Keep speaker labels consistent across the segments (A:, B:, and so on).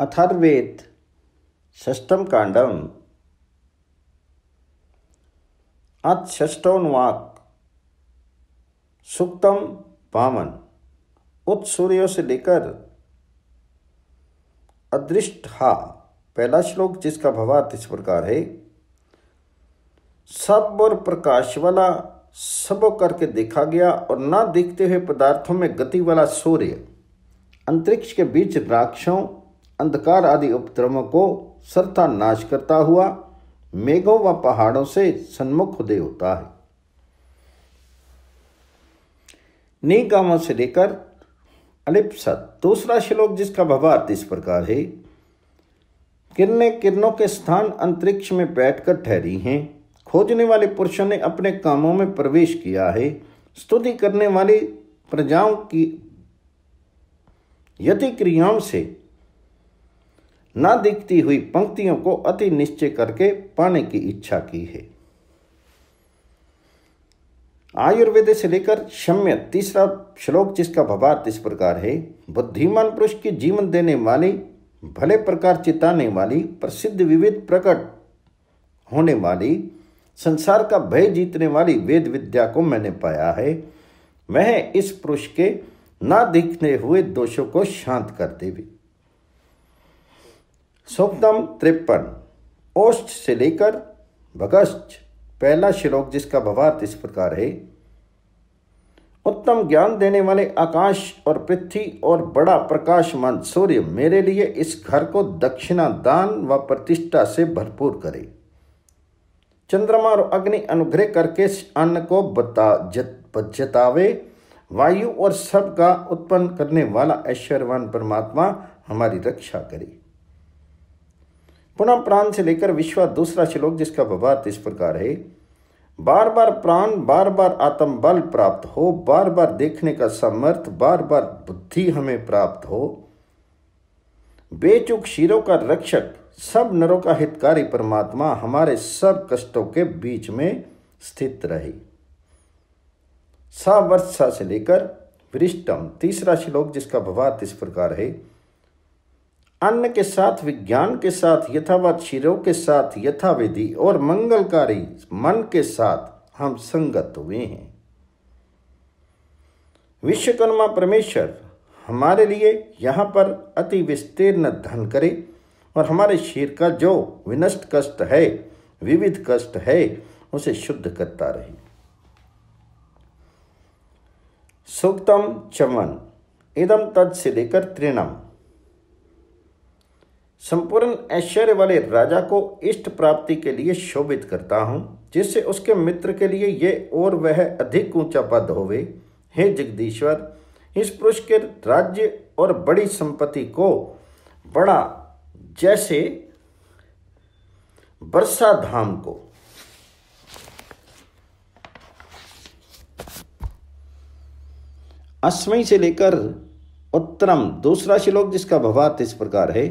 A: अथर्वेद षष्टम कांडम अथ षष्टोन्वाक सुक्तम पामन उत सूर्यों से लेकर अदृष्ट हा पहला श्लोक जिसका भवात इस प्रकार है सब और प्रकाश वाला सब करके देखा गया और ना देखते हुए पदार्थों में गति वाला सूर्य अंतरिक्ष के बीच राक्षों अंधकार आदि उपद्रवों को सर्था नाश करता हुआ मेघों व पहाड़ों से सन्मुख उदय होता है नी गांवों से लेकर अलिप्सत दूसरा श्लोक जिसका भावार्थ इस प्रकार है किरने किरणों के स्थान अंतरिक्ष में बैठकर ठहरी हैं खोजने वाले पुरुषों ने अपने कामों में प्रवेश किया है स्तुति करने वाली प्रजाओं की यति क्रियाओं से न दिखती हुई पंक्तियों को अति निश्चय करके पाने की इच्छा की है आयुर्वेद से लेकर शम्य तीसरा श्लोक जिसका भावार्थ इस प्रकार है बुद्धिमान पुरुष की जीवन देने वाली भले प्रकार चिताने वाली प्रसिद्ध विविध प्रकट होने वाली संसार का भय जीतने वाली वेद विद्या को मैंने पाया है वह इस पुरुष के ना दिखने हुए दोषों को शांत कर देवी सूक्तम त्रिपन ओष्ठ से लेकर भगस्ट पहला श्लोक जिसका भवार्थ इस प्रकार है उत्तम ज्ञान देने वाले आकाश और पृथ्वी और बड़ा प्रकाशमान सूर्य मेरे लिए इस घर को दक्षिणा दान व प्रतिष्ठा से भरपूर करे चंद्रमा और अग्नि अनुग्रह करके अन्न को बता जतावे वायु और सब का उत्पन्न करने वाला ऐश्वर्यवान परमात्मा हमारी रक्षा करे पुनः प्राण से लेकर विश्वा दूसरा श्लोक जिसका व्यवहार तो इस प्रकार है बार बार प्राण बार बार आत्म बल प्राप्त हो बार बार देखने का समर्थ बार बार बुद्धि हमें प्राप्त हो बेचुक शीरों का रक्षक सब नरों का हितकारी परमात्मा हमारे सब कष्टों के बीच में स्थित रहे वर्षा से लेकर वृष्टम तीसरा श्लोक जिसका भवात तो इस प्रकार है अन्न के साथ विज्ञान के साथ यथावत शिरो के साथ यथाविधि और मंगलकारी मन के साथ हम संगत हुए हैं विश्वकर्मा परमेश्वर हमारे लिए यहाँ पर अति विस्तीर्ण धन करे और हमारे शरीर का जो विनष्ट कष्ट है विविध कष्ट है उसे शुद्ध करता रहे सूक्तम चमन इदम तद से लेकर त्रिणम संपूर्ण ऐश्वर्य वाले राजा को इष्ट प्राप्ति के लिए शोभित करता हूँ जिससे उसके मित्र के लिए ये और वह अधिक ऊंचा पद होवे हे जगदीश्वर इस पुरुष के राज्य और बड़ी संपत्ति को बड़ा जैसे बरसा धाम को अश्वी से लेकर उत्तरम दूसरा श्लोक जिसका भवात इस प्रकार है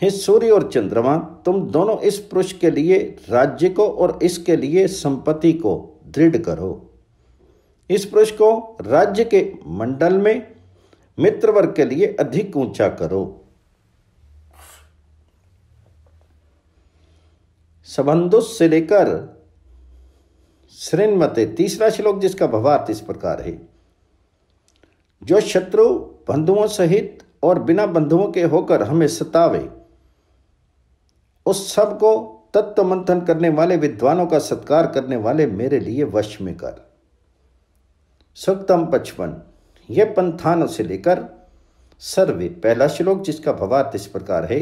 A: हे सूर्य और चंद्रमा तुम दोनों इस पुरुष के लिए राज्य को और इसके लिए संपत्ति को दृढ़ करो इस पुरुष को राज्य के मंडल में वर्ग के लिए अधिक ऊंचा करो संबंधु से लेकर श्रेणमते तीसरा श्लोक जिसका भवार्थ इस प्रकार है जो शत्रु बंधुओं सहित और बिना बंधुओं के होकर हमें सतावे उस सब को तत्व मंथन करने वाले विद्वानों का सत्कार करने वाले मेरे लिए वश में कर सुक्तम पचपन ये पंथानों से लेकर सर्वे पहला श्लोक जिसका भवार्थ इस प्रकार है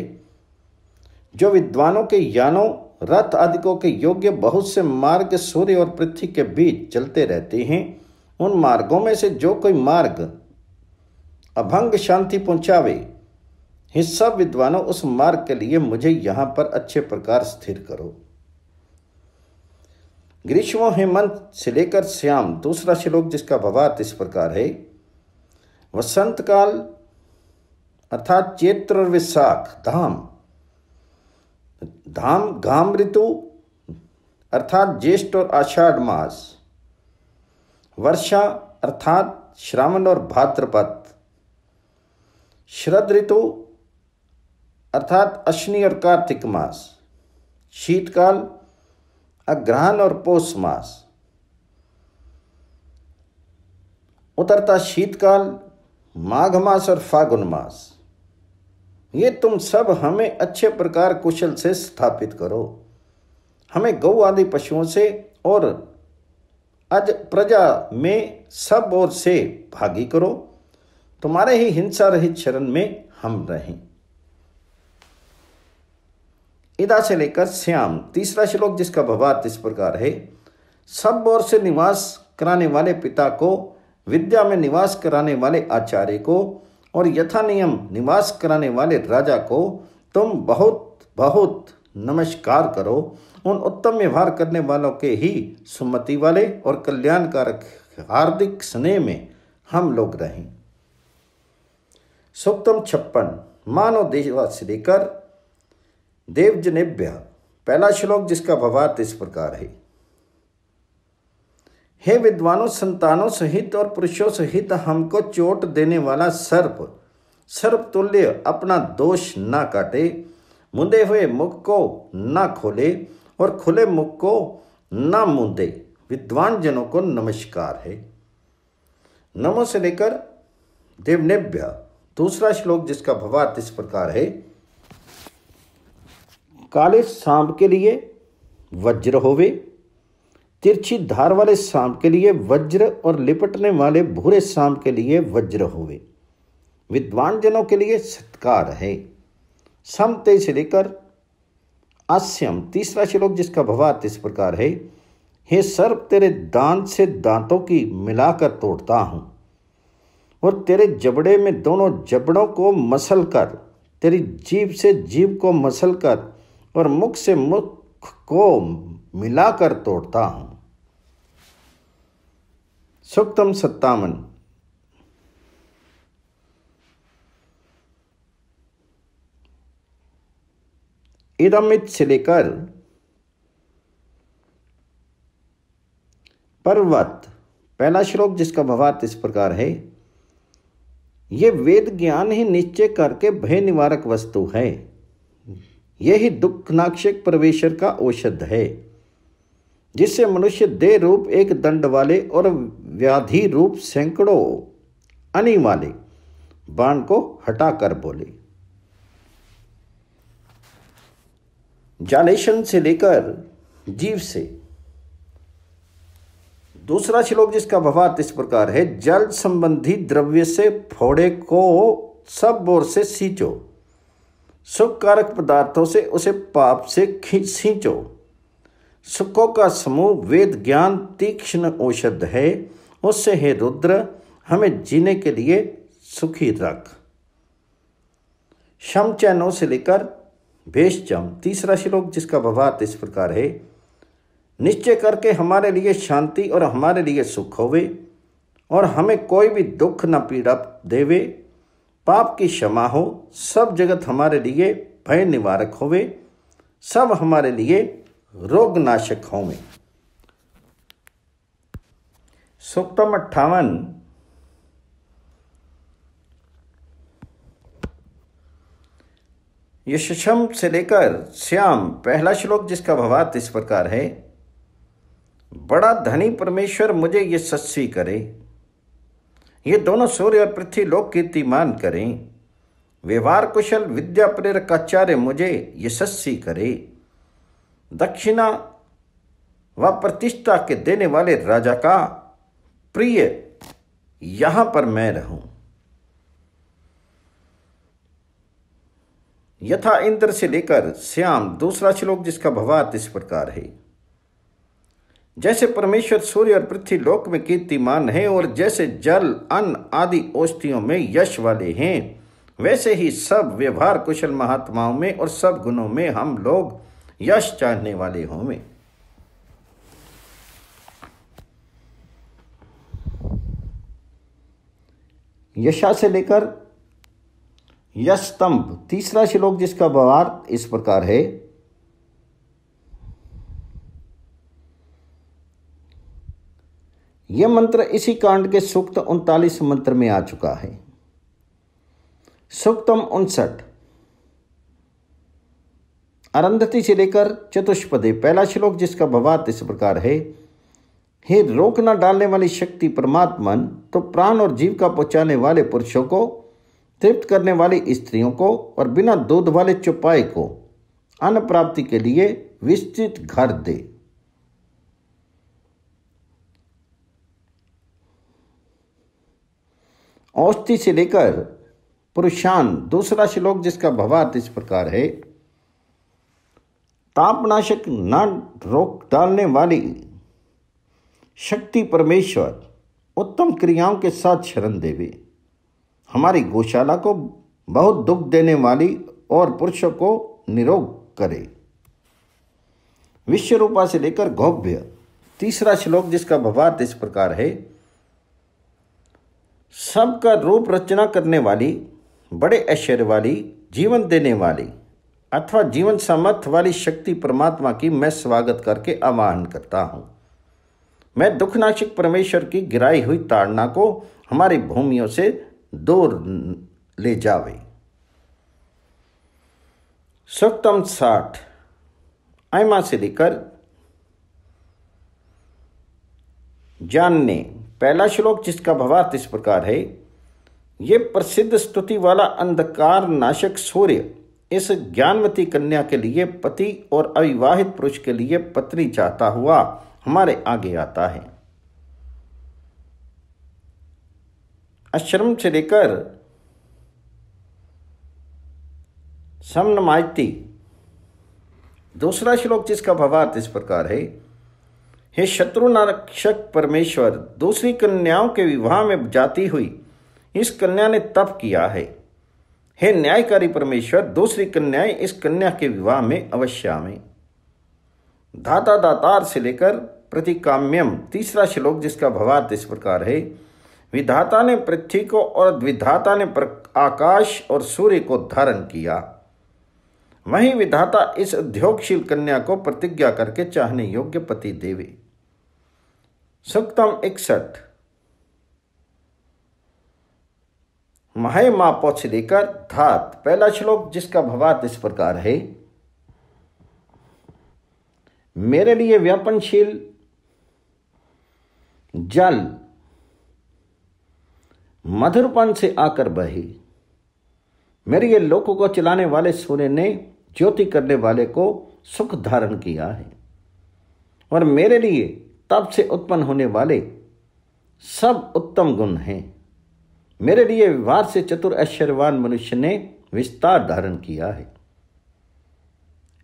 A: जो विद्वानों के यानों रथ आदिकों के योग्य बहुत से मार्ग सूर्य और पृथ्वी के बीच चलते रहते हैं उन मार्गों में से जो कोई मार्ग अभंग शांति पहुंचावे हिस्सा विद्वानों उस मार्ग के लिए मुझे यहां पर अच्छे प्रकार स्थिर करो ग्रीष्मो हेमंत से लेकर श्याम दूसरा श्लोक जिसका भवात इस प्रकार है वसंत काल अर्थात चैत्र और विशाख धाम धाम घाम ऋतु अर्थात ज्येष्ठ और आषाढ़ मास वर्षा अर्थात श्रावण और भाद्रपद शरद ऋतु अर्थात अश्नि और कार्तिक मास शीतकाल अग्रहण और पोष मास उतरता शीतकाल माघ मास और फागुन मास ये तुम सब हमें अच्छे प्रकार कुशल से स्थापित करो हमें गौ आदि पशुओं से और अज प्रजा में सब और से भागी करो तुम्हारे ही हिंसा रहित चरण में हम रहें इदा से लेकर श्याम तीसरा श्लोक जिसका भावार्थ इस प्रकार है सब ओर से निवास कराने वाले पिता को विद्या में निवास कराने वाले आचार्य को और यथा नियम निवास कराने वाले राजा को तुम बहुत बहुत नमस्कार करो उन उत्तम व्यवहार करने वालों के ही सुमति वाले और कल्याणकारक हार्दिक स्नेह में हम लोग रहें सूक्तम छप्पन मानव देशवासी देकर देव देवजनेभ्य पहला श्लोक जिसका भवार्थ तो इस प्रकार है हे विद्वानों संतानों सहित और पुरुषों सहित हमको चोट देने वाला सर्प सर्प तुल्य अपना दोष ना काटे मुंदे हुए मुख को ना खोले और खुले मुख को ना मुंदे विद्वान जनों को नमस्कार है नमो से लेकर देवनेभ्य दूसरा श्लोक जिसका भवार्थ तो इस प्रकार है काले सांप के लिए वज्र होवे तिरछी धार वाले सांप के लिए वज्र और लिपटने वाले भूरे सांप के लिए वज्र होवे विद्वान जनों के लिए सत्कार है समते से लेकर अस्यम तीसरा श्लोक जिसका भवात इस प्रकार है हे सर्प तेरे दांत से दांतों की मिलाकर तोड़ता हूँ और तेरे जबड़े में दोनों जबड़ों को मसल कर तेरी जीभ से जीभ को मसल कर और मुख से मुख को मिलाकर तोड़ता हूं सुक्तम सत्तावन इदमित से लेकर पर्वत पहला श्लोक जिसका भवार्थ इस प्रकार है ये वेद ज्ञान ही निश्चय करके भय निवारक वस्तु है यही दुखनाक्षक प्रवेशर का औषध है जिससे मनुष्य देह रूप एक दंड वाले और व्याधि रूप सैकड़ों अनि वाले बाण को हटाकर बोले जालेशन से लेकर जीव से दूसरा श्लोक जिसका भवात इस प्रकार है जल संबंधी द्रव्य से फोड़े को सब ओर से सींचो सुखकारक पदार्थों से उसे पाप से सींचो सुखों का समूह वेद ज्ञान तीक्ष्ण औषध है उससे हे रुद्र हमें जीने के लिए सुखी रख शम चैनों से लेकर भेषचम तीसरा श्लोक जिसका व्यवहार इस प्रकार है निश्चय करके हमारे लिए शांति और हमारे लिए सुख होवे और हमें कोई भी दुख न पीड़ा देवे पाप की क्षमा हो सब जगत हमारे लिए भय निवारक होवे सब हमारे लिए रोग नाशक होवे सूक्तम अट्ठावन यशम से लेकर श्याम पहला श्लोक जिसका भवात इस प्रकार है बड़ा धनी परमेश्वर मुझे ये सस्वी करे ये दोनों सूर्य और पृथ्वी लोक कीर्तिमान करें व्यवहार कुशल विद्या प्रेरक आचार्य मुझे यशस्वी करे दक्षिणा व प्रतिष्ठा के देने वाले राजा का प्रिय यहां पर मैं रहूं यथा इंद्र से लेकर श्याम दूसरा श्लोक जिसका भवार्थ इस प्रकार है जैसे परमेश्वर सूर्य और पृथ्वी लोक में कीर्तिमान है और जैसे जल अन्न आदि औषधियों में यश वाले हैं वैसे ही सब व्यवहार कुशल महात्माओं में और सब गुणों में हम लोग यश चाहने वाले होंगे यशा से लेकर यशस्तंभ तीसरा श्लोक जिसका व्यवहार इस प्रकार है यह मंत्र इसी कांड के सूक्त उनतालीस मंत्र में आ चुका है सूक्तम उनसठ अरंधति से लेकर चतुष्पदे पहला श्लोक जिसका भवात इस प्रकार है हे रोक न डालने वाली शक्ति परमात्मन तो प्राण और जीव का पहुंचाने वाले पुरुषों को तृप्त करने वाली स्त्रियों को और बिना दूध वाले चुपाए को अन्न प्राप्ति के लिए विस्तृत घर दे औष्टि से लेकर पुरुषान दूसरा श्लोक जिसका भवार्थ इस प्रकार है तापनाशक न रोक डालने वाली शक्ति परमेश्वर उत्तम क्रियाओं के साथ शरण देवी हमारी गौशाला को बहुत दुख देने वाली और पुरुषों को निरोग करे विश्व रूपा से लेकर गौभ्य तीसरा श्लोक जिसका भवार्थ इस प्रकार है सबका रूप रचना करने वाली बड़े ऐश्वर्य वाली जीवन देने वाली अथवा जीवन समर्थ वाली शक्ति परमात्मा की मैं स्वागत करके आवाहन करता हूँ मैं दुखनाशिक परमेश्वर की गिराई हुई ताड़ना को हमारी भूमियों से दूर ले जावे सप्तम साठ आयमा से लेकर जानने पहला श्लोक जिसका भवार्थ इस प्रकार है ये प्रसिद्ध स्तुति वाला अंधकार नाशक सूर्य इस ज्ञानवती कन्या के लिए पति और अविवाहित पुरुष के लिए पत्नी चाहता हुआ हमारे आगे आता है आश्रम से लेकर समनमायती दूसरा श्लोक जिसका भवार्थ इस प्रकार है हे शत्रुनारक्षक परमेश्वर दूसरी कन्याओं के विवाह में जाती हुई इस कन्या ने तप किया है हे न्यायकारी परमेश्वर दूसरी कन्याएं इस कन्या के विवाह में अवश्या में धाता दातार से लेकर प्रतिकाम्यम तीसरा श्लोक जिसका भवार्थ इस प्रकार है विधाता ने पृथ्वी को और विधाता ने आकाश और सूर्य को धारण किया वहीं विधाता इस उद्योगशील कन्या को प्रतिज्ञा करके चाहने योग्य पति देवे सूक्तम इकसठ महे मा पोच देकर धात पहला श्लोक जिसका भवात इस प्रकार है मेरे लिए व्यापनशील जल मधुरपन से आकर बही मेरे ये लोगों को चलाने वाले सूर्य ने ज्योति करने वाले को सुख धारण किया है और मेरे लिए तब से उत्पन्न होने वाले सब उत्तम गुण हैं मेरे लिए विवाह से चतुर ऐश्वर्यवान मनुष्य ने विस्तार धारण किया है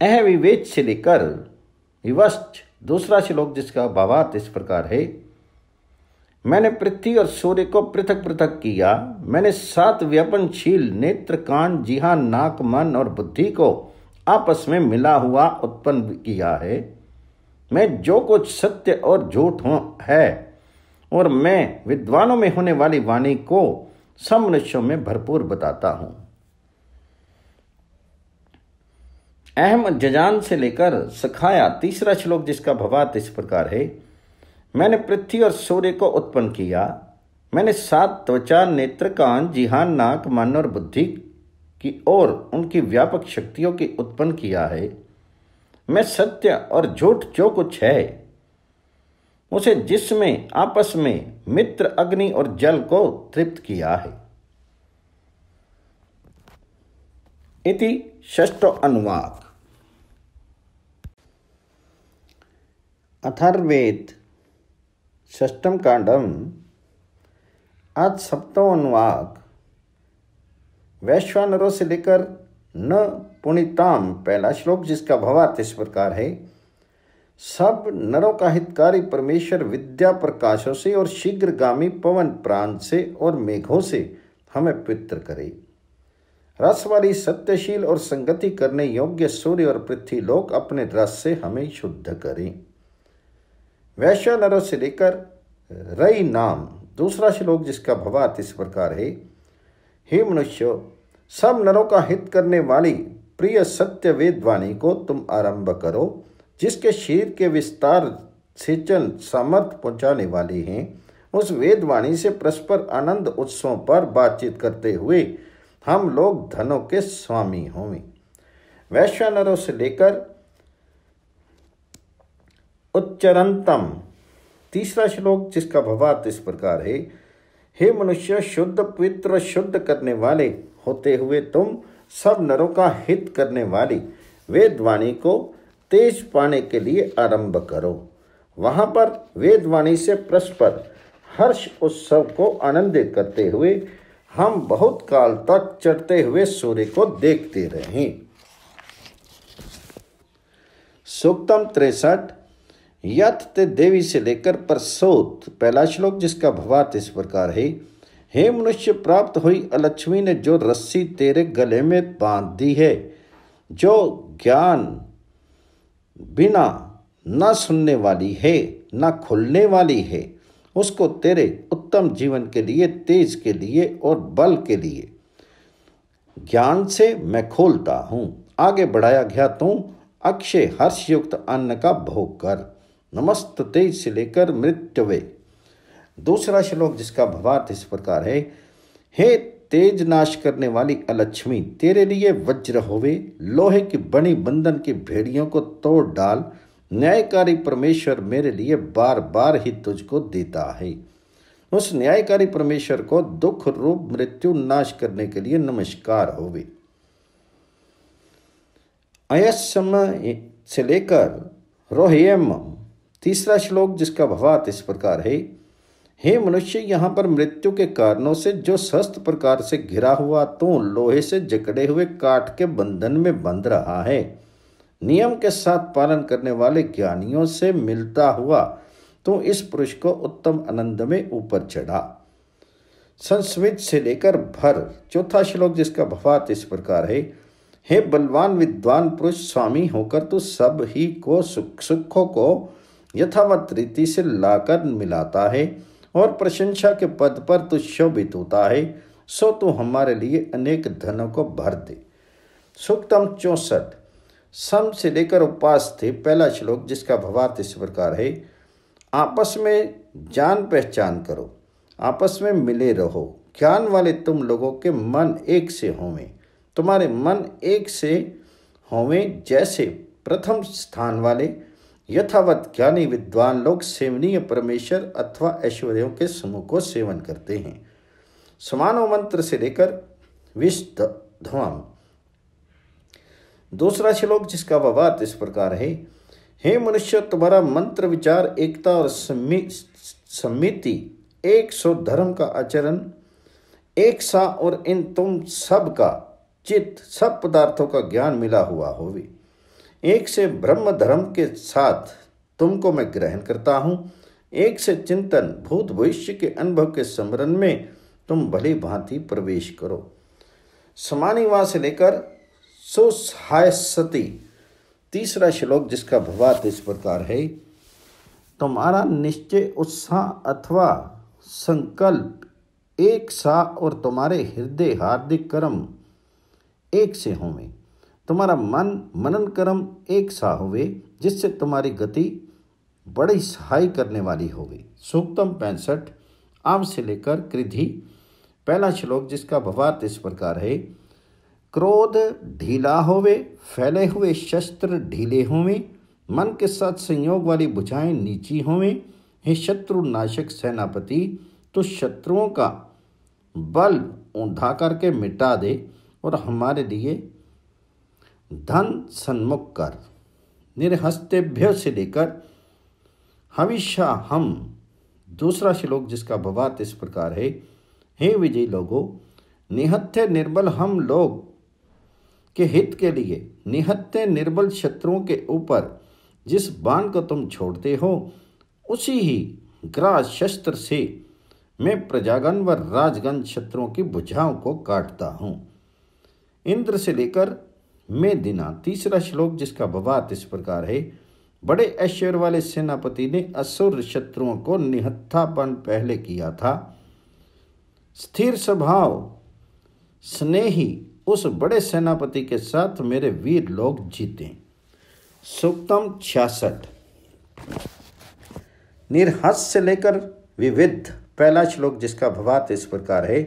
A: अह विवेच से लेकर विवस्त दूसरा श्लोक जिसका भावार्थ इस प्रकार है मैंने पृथ्वी और सूर्य को पृथक पृथक किया मैंने सात व्यापनशील नेत्र कान जिहा नाक मन और बुद्धि को आपस में मिला हुआ उत्पन्न किया है मैं जो कुछ सत्य और झूठ हूँ है और मैं विद्वानों में होने वाली वाणी को सब मनुष्यों में भरपूर बताता हूँ अहम जजान से लेकर सखाया तीसरा श्लोक जिसका भवात इस प्रकार है मैंने पृथ्वी और सूर्य को उत्पन्न किया मैंने सात त्वचा नेत्र कान जिहान नाक मन और बुद्धि की ओर उनकी व्यापक शक्तियों की उत्पन्न किया है में सत्य और झूठ जो कुछ है उसे जिसमें आपस में मित्र अग्नि और जल को तृप्त किया है इति षष्टो अनुवाक अथर्वेद ष्टम कांडम आज सप्तम अनुवाक वैश्वानरों से लेकर न पुणिताम पहला श्लोक जिसका भवार्थ इस प्रकार है सब नरों का हितकारी परमेश्वर विद्या प्रकाशों से और शीघ्रगामी पवन प्राण से और मेघों से हमें पवित्र करे वाली सत्यशील और संगति करने योग्य सूर्य और पृथ्वी लोक अपने रस से हमें शुद्ध करें वैश्य नरों से लेकर रई नाम दूसरा श्लोक जिसका भवार्थ इस प्रकार है हे मनुष्य सब नरों का हित करने वाली प्रिय सत्य वेदवाणी को तुम आरंभ करो जिसके शरीर के विस्तार सिंचन सामर्थ्य पहुंचाने वाली हैं उस वेदवाणी से परस्पर आनंद उत्सवों पर बातचीत करते हुए हम लोग धनों के स्वामी होंगे वैश्वानरों से लेकर उच्चरंतम तीसरा श्लोक जिसका भवात इस प्रकार है हे मनुष्य शुद्ध पवित्र शुद्ध करने वाले होते हुए तुम सब नरों का हित करने वाली वेदवाणी को तेज पाने के लिए आरंभ करो वहाँ पर वेदवाणी से परस्पर हर्ष उत्सव को आनंदित करते हुए हम बहुत काल तक चढ़ते हुए सूर्य को देखते रहे सूक्तम त्रेसठ यथ ते देवी से लेकर परसोत पहला श्लोक जिसका भवार्थ इस प्रकार है हे मनुष्य प्राप्त हुई अलक्ष्मी ने जो रस्सी तेरे गले में बांध दी है जो ज्ञान बिना न सुनने वाली है न खुलने वाली है उसको तेरे उत्तम जीवन के लिए तेज के लिए और बल के लिए ज्ञान से मैं खोलता हूँ आगे बढ़ाया गया तू अक्षय हर्षयुक्त अन्न का भोग कर नमस्त तेज से लेकर मृत्यु दूसरा श्लोक जिसका भवार्थ इस प्रकार है हे तेज नाश करने वाली अलक्ष्मी तेरे लिए वज्र होवे लोहे की बनी बंधन की भेड़ियों को तोड़ डाल न्यायकारी परमेश्वर मेरे लिए बार बार ही तुझको देता है उस न्यायकारी परमेश्वर को दुख रूप मृत्यु नाश करने के लिए नमस्कार होवे अयसम से लेकर रोहयम तीसरा श्लोक जिसका भवात इस प्रकार है हे मनुष्य यहाँ पर मृत्यु के कारणों से जो सस्त प्रकार से घिरा हुआ तो लोहे से जकड़े हुए काट के बंधन में बंध रहा है नियम के साथ पालन करने वाले ज्ञानियों से मिलता हुआ तो इस पुरुष को उत्तम आनंद में ऊपर चढ़ा संस्मित से लेकर भर चौथा श्लोक जिसका भवात इस प्रकार है हे बलवान विद्वान पुरुष स्वामी होकर तू सब ही को सुख सुखों को यथावत रीति से लाकर मिलाता है और प्रशंसा के पद पर तू शोभित होता है सो तू हमारे लिए अनेक धनों को भर दे सूक्तम चौसठ सम से लेकर उपास थे पहला श्लोक जिसका भवार्थ इस प्रकार है आपस में जान पहचान करो आपस में मिले रहो ज्ञान वाले तुम लोगों के मन एक से होवें तुम्हारे मन एक से होवें जैसे प्रथम स्थान वाले यथावत ज्ञानी विद्वान लोग सेवनीय परमेश्वर अथवा ऐश्वर्यों के समूह को सेवन करते हैं समानो मंत्र से लेकर विष धवाम दूसरा श्लोक जिसका ववाद इस प्रकार है हे मनुष्य तुम्हारा मंत्र विचार एकता और समिति एक सौ धर्म का आचरण एक सा और इन तुम सब का चित्त सब पदार्थों का ज्ञान मिला हुआ होवे एक से ब्रह्म धर्म के साथ तुमको मैं ग्रहण करता हूँ एक से चिंतन भूत भविष्य के अनुभव के स्मरण में तुम भली भांति प्रवेश करो समानिवा से लेकर सुसहाय सती तीसरा श्लोक जिसका भवात इस प्रकार है तुम्हारा निश्चय उत्साह अथवा संकल्प एक सा और तुम्हारे हृदय हार्दिक कर्म एक से होंगे तुम्हारा मन मनन कर्म एक सा होवे जिससे तुम्हारी गति बड़ी सहाय करने वाली होगी सूक्तम पैंसठ आम से लेकर कृधि पहला श्लोक जिसका भवार्थ इस प्रकार है क्रोध ढीला होवे फैले हुए शस्त्र ढीले होवें मन के साथ संयोग वाली बुझाएं नीची होवें हे शत्रु नाशक सेनापति तो शत्रुओं का बल ऊंधा करके मिटा दे और हमारे लिए धन सन्मुख कर निर्हस्तेभ्य से लेकर हमेशा हम दूसरा श्लोक जिसका भवात इस प्रकार है हे विजय लोगो निहत्थे निर्बल हम लोग के हित के लिए निहत्थे निर्बल शत्रुओं के ऊपर जिस बाण को तुम छोड़ते हो उसी ही ग्रास शस्त्र से मैं प्रजागण व राजगण शत्रुओं की बुझाओं को काटता हूँ इंद्र से लेकर में दिना तीसरा श्लोक जिसका बवात इस प्रकार है बड़े ऐश्वर्य वाले सेनापति ने असुर शत्रुओं को निहत्थापन पहले किया था स्थिर स्वभाव स्नेही उस बड़े सेनापति के साथ मेरे वीर लोग जीते सुक्तम छियासठ निर्हस से लेकर विविध पहला श्लोक जिसका भवात इस प्रकार है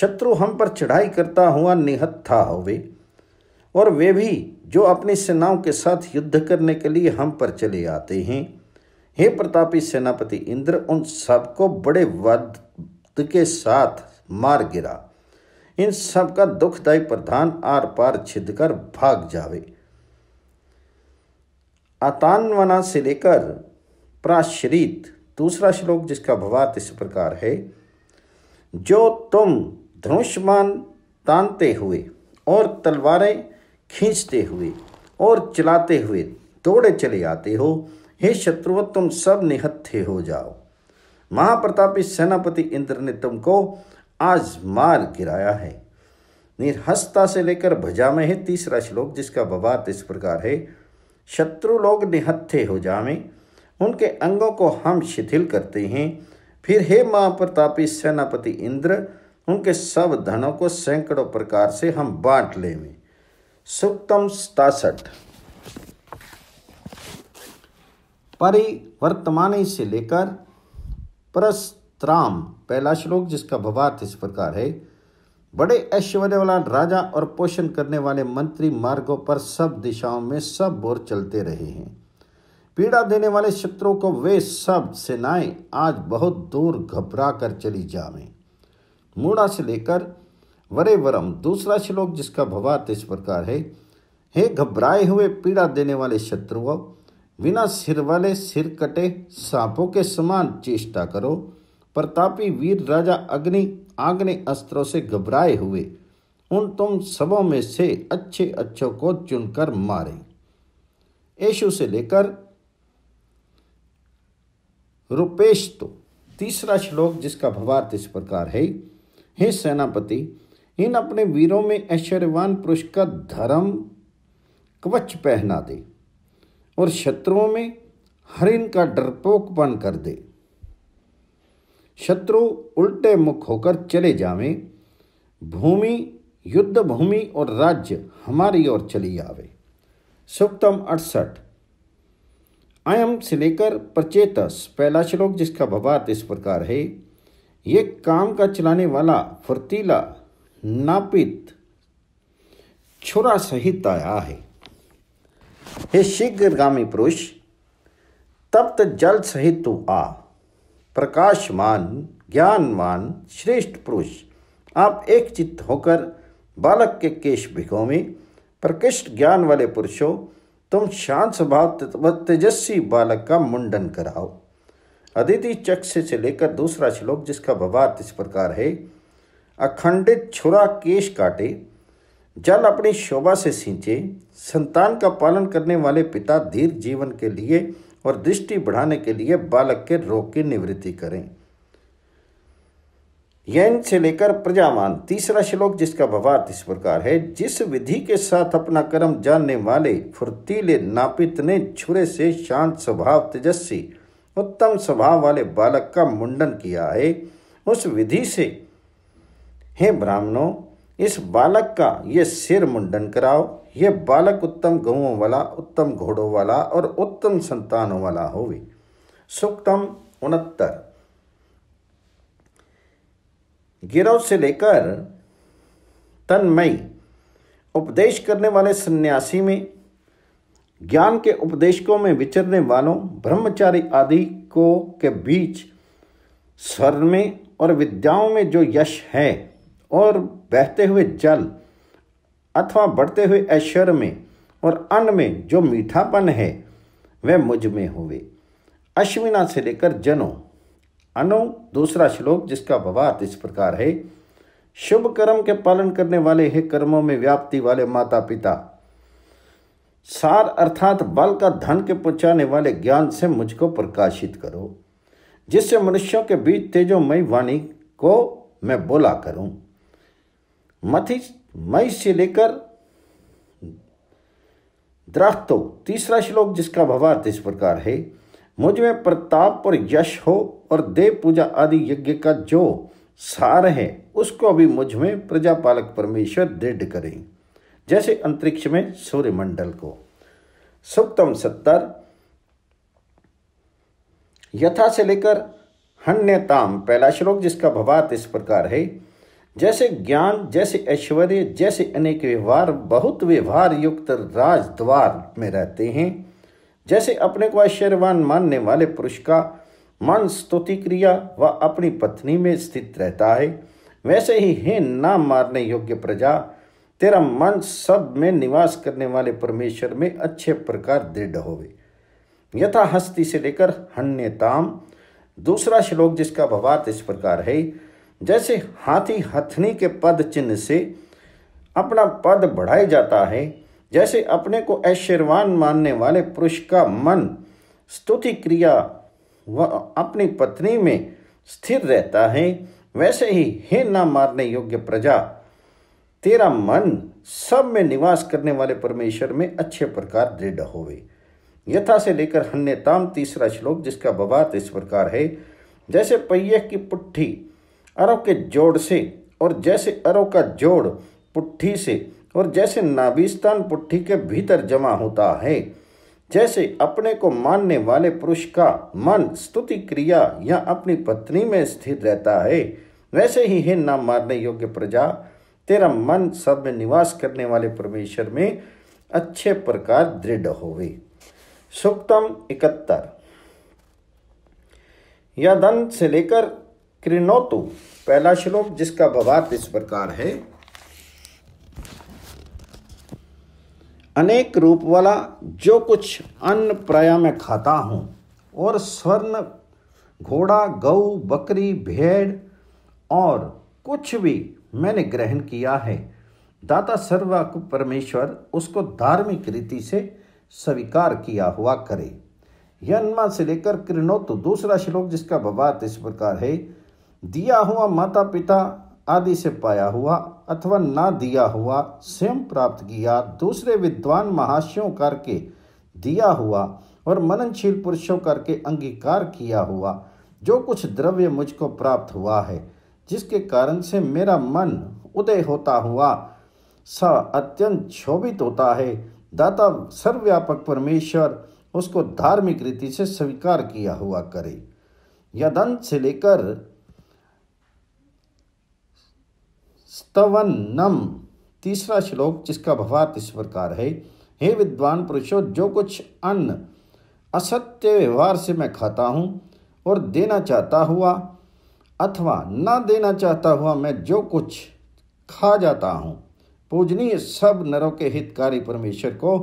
A: शत्रु हम पर चढ़ाई करता हुआ निहत्था होवे और वे भी जो अपनी सेनाओं के साथ युद्ध करने के लिए हम पर चले आते हैं हे प्रतापी सेनापति इंद्र उन सबको बड़े वध के साथ मार गिरा इन सब का दुखदायी प्रधान आर पार छिद कर भाग जावे अतानवना से लेकर प्राश्रित दूसरा श्लोक जिसका भवात इस प्रकार है जो तुम धनुष्मान तानते हुए और तलवारें खींचते हुए और चलाते हुए दौड़े चले आते हो हे शत्रु तुम सब निहत्थे हो जाओ महाप्रतापी सेनापति इंद्र ने तुमको आज मार गिराया है निरहस्ता से लेकर भजा में है तीसरा श्लोक जिसका बवात इस प्रकार है शत्रु लोग निहत्थे हो जावे उनके अंगों को हम शिथिल करते हैं फिर हे महाप्रतापी सेनापति इंद्र उनके सब धनों को सैकड़ों प्रकार से हम बांट लेवें सूक्तम सतासठ परिवर्तमान से लेकर परस्त्राम पहला श्लोक जिसका भवार्थ इस प्रकार है बड़े ऐश्वर्य वाला राजा और पोषण करने वाले मंत्री मार्गों पर सब दिशाओं में सब बोर चलते रहे हैं पीड़ा देने वाले शत्रुओं को वे सब सेनाएं आज बहुत दूर घबरा कर चली जावें मूड़ा से लेकर वरे वरम दूसरा श्लोक जिसका भवार्थ इस प्रकार है हे घबराए हुए पीड़ा देने वाले शत्रुओं बिना सिर वाले सिर कटे सांपों के समान चेष्टा करो प्रतापी वीर राजा अग्नि आग्नि अस्त्रों से घबराए हुए उन तुम सबों में से अच्छे अच्छों को चुनकर मारे ऐशु से लेकर रुपेश तो तीसरा श्लोक जिसका भवार्थ इस प्रकार है हे सेनापति इन अपने वीरों में ऐश्वर्यवान पुरुष का धर्म कवच पहना दे और शत्रुओं में हरिन का डरपोकपन कर दे शत्रु उल्टे मुख होकर चले जावे भूमि युद्ध भूमि और राज्य हमारी ओर चली आवे सुप्तम अड़सठ अयम से लेकर प्रचेतस पहला श्लोक जिसका भवात इस प्रकार है ये काम का चलाने वाला फुर्तीला नापित छुरा सहित आया है हे शीघ्रगामी पुरुष तप्त जल सहित तू आ प्रकाशमान ज्ञानमान श्रेष्ठ पुरुष आप एक चित्त होकर बालक के केश भिगो में प्रकृष्ट ज्ञान वाले पुरुषों तुम शांत स्वभाव तेजस्वी बालक का मुंडन कराओ अदिति चक्ष से लेकर दूसरा श्लोक जिसका भवार्थ इस प्रकार है अखंडित छुरा केश काटे जल अपनी शोभा से सींचे संतान का पालन करने वाले पिता दीर्घ जीवन के लिए और दृष्टि बढ़ाने के लिए बालक के रोग की निवृत्ति करें यन से लेकर प्रजामान तीसरा श्लोक जिसका भवार्थ इस प्रकार है जिस विधि के साथ अपना कर्म जानने वाले फुर्तीले नापित ने छुरे से शांत स्वभाव तेजस्वी उत्तम स्वभाव वाले बालक का मुंडन किया है उस विधि से हे ब्राह्मणों इस बालक का ये सिर मुंडन कराओ ये बालक उत्तम गहों वाला उत्तम घोड़ों वाला और उत्तम संतानों वाला होवे सुक्तम उनहत्तर गिरव से लेकर तन्मय उपदेश करने वाले सन्यासी में ज्ञान के उपदेशकों में विचरने वालों ब्रह्मचारी आदि को के बीच स्वर्ण में और विद्याओं में जो यश है और बहते हुए जल अथवा बढ़ते हुए ऐश्वर्य में और अन्न में जो मीठापन है वह मुझ में होवे अश्विना से लेकर जनो अनु दूसरा श्लोक जिसका बवात इस प्रकार है शुभ कर्म के पालन करने वाले हे कर्मों में व्याप्ति वाले माता पिता सार अर्थात बल का धन के पहुंचाने वाले ज्ञान से मुझको प्रकाशित करो जिससे मनुष्यों के बीच तेजोमयी वाणी को मैं बोला करूं मथि मई से लेकर द्राख्तो तीसरा श्लोक जिसका भवार्थ तो इस प्रकार है मुझ में प्रताप और यश हो और देव पूजा आदि यज्ञ का जो सार है उसको अभी मुझ में प्रजापालक परमेश्वर दृढ़ करें जैसे अंतरिक्ष में सूर्यमंडल को सप्तम सत्तर यथा से लेकर हन्यताम पहला श्लोक जिसका भवार्थ तो इस प्रकार है जैसे ज्ञान जैसे ऐश्वर्य जैसे अनेक व्यवहार बहुत व्यवहार युक्त राजद्वार में रहते हैं जैसे अपने को आश्चर्यवान मानने वाले पुरुष का मन स्तुति क्रिया व अपनी पत्नी में स्थित रहता है वैसे ही हे ना मारने योग्य प्रजा तेरा मन सब में निवास करने वाले परमेश्वर में अच्छे प्रकार दृढ़ होवे यथा हस्ती से लेकर हन्यताम दूसरा श्लोक जिसका भवात इस प्रकार है जैसे हाथी हथनी के पद चिन्ह से अपना पद बढ़ाए जाता है जैसे अपने को ऐश्वर्यवान मानने वाले पुरुष का मन स्तुति क्रिया व अपनी पत्नी में स्थिर रहता है वैसे ही हे ना मारने योग्य प्रजा तेरा मन सब में निवास करने वाले परमेश्वर में अच्छे प्रकार दृढ़ होवे यथा से लेकर हन्यताम तीसरा श्लोक जिसका बवात इस प्रकार है जैसे पहिये की पुट्ठी अरव के जोड़ से और जैसे अरव का जोड़ पुट्ठी से और जैसे नाभिस्तान पुट्ठी के भीतर जमा होता है जैसे अपने को मानने वाले पुरुष का मन स्तुति क्रिया या अपनी पत्नी में स्थिर रहता है वैसे ही है ना मारने योग्य प्रजा तेरा मन सब में निवास करने वाले परमेश्वर में अच्छे प्रकार दृढ़ होवे सुक्तम इकहत्तर यादन से लेकर कृणोतु पहला श्लोक जिसका भवार्थ इस प्रकार है अनेक रूप वाला जो कुछ अन्न प्राय में खाता हूं और स्वर्ण घोड़ा गऊ बकरी भेड़ और कुछ भी मैंने ग्रहण किया है दाता सर्वाक परमेश्वर उसको धार्मिक रीति से स्वीकार किया हुआ करे यह से लेकर किरणोत् दूसरा श्लोक जिसका भवार्थ इस प्रकार है दिया हुआ माता पिता आदि से पाया हुआ अथवा ना दिया हुआ स्वयं प्राप्त किया दूसरे विद्वान महाशयों करके दिया हुआ और मननशील पुरुषों करके अंगीकार किया हुआ जो कुछ द्रव्य मुझको प्राप्त हुआ है जिसके कारण से मेरा मन उदय होता हुआ सा अत्यंत क्षोभित होता है दाता सर्वव्यापक परमेश्वर उसको धार्मिक रीति से स्वीकार किया हुआ करे यदंत से लेकर स्तवनम तीसरा श्लोक जिसका भवार्थ इस प्रकार है हे विद्वान पुरुषों जो कुछ अन्न असत्य व्यवहार से मैं खाता हूँ और देना चाहता हुआ अथवा न देना चाहता हुआ मैं जो कुछ खा जाता हूँ पूजनीय सब नरों के हितकारी परमेश्वर को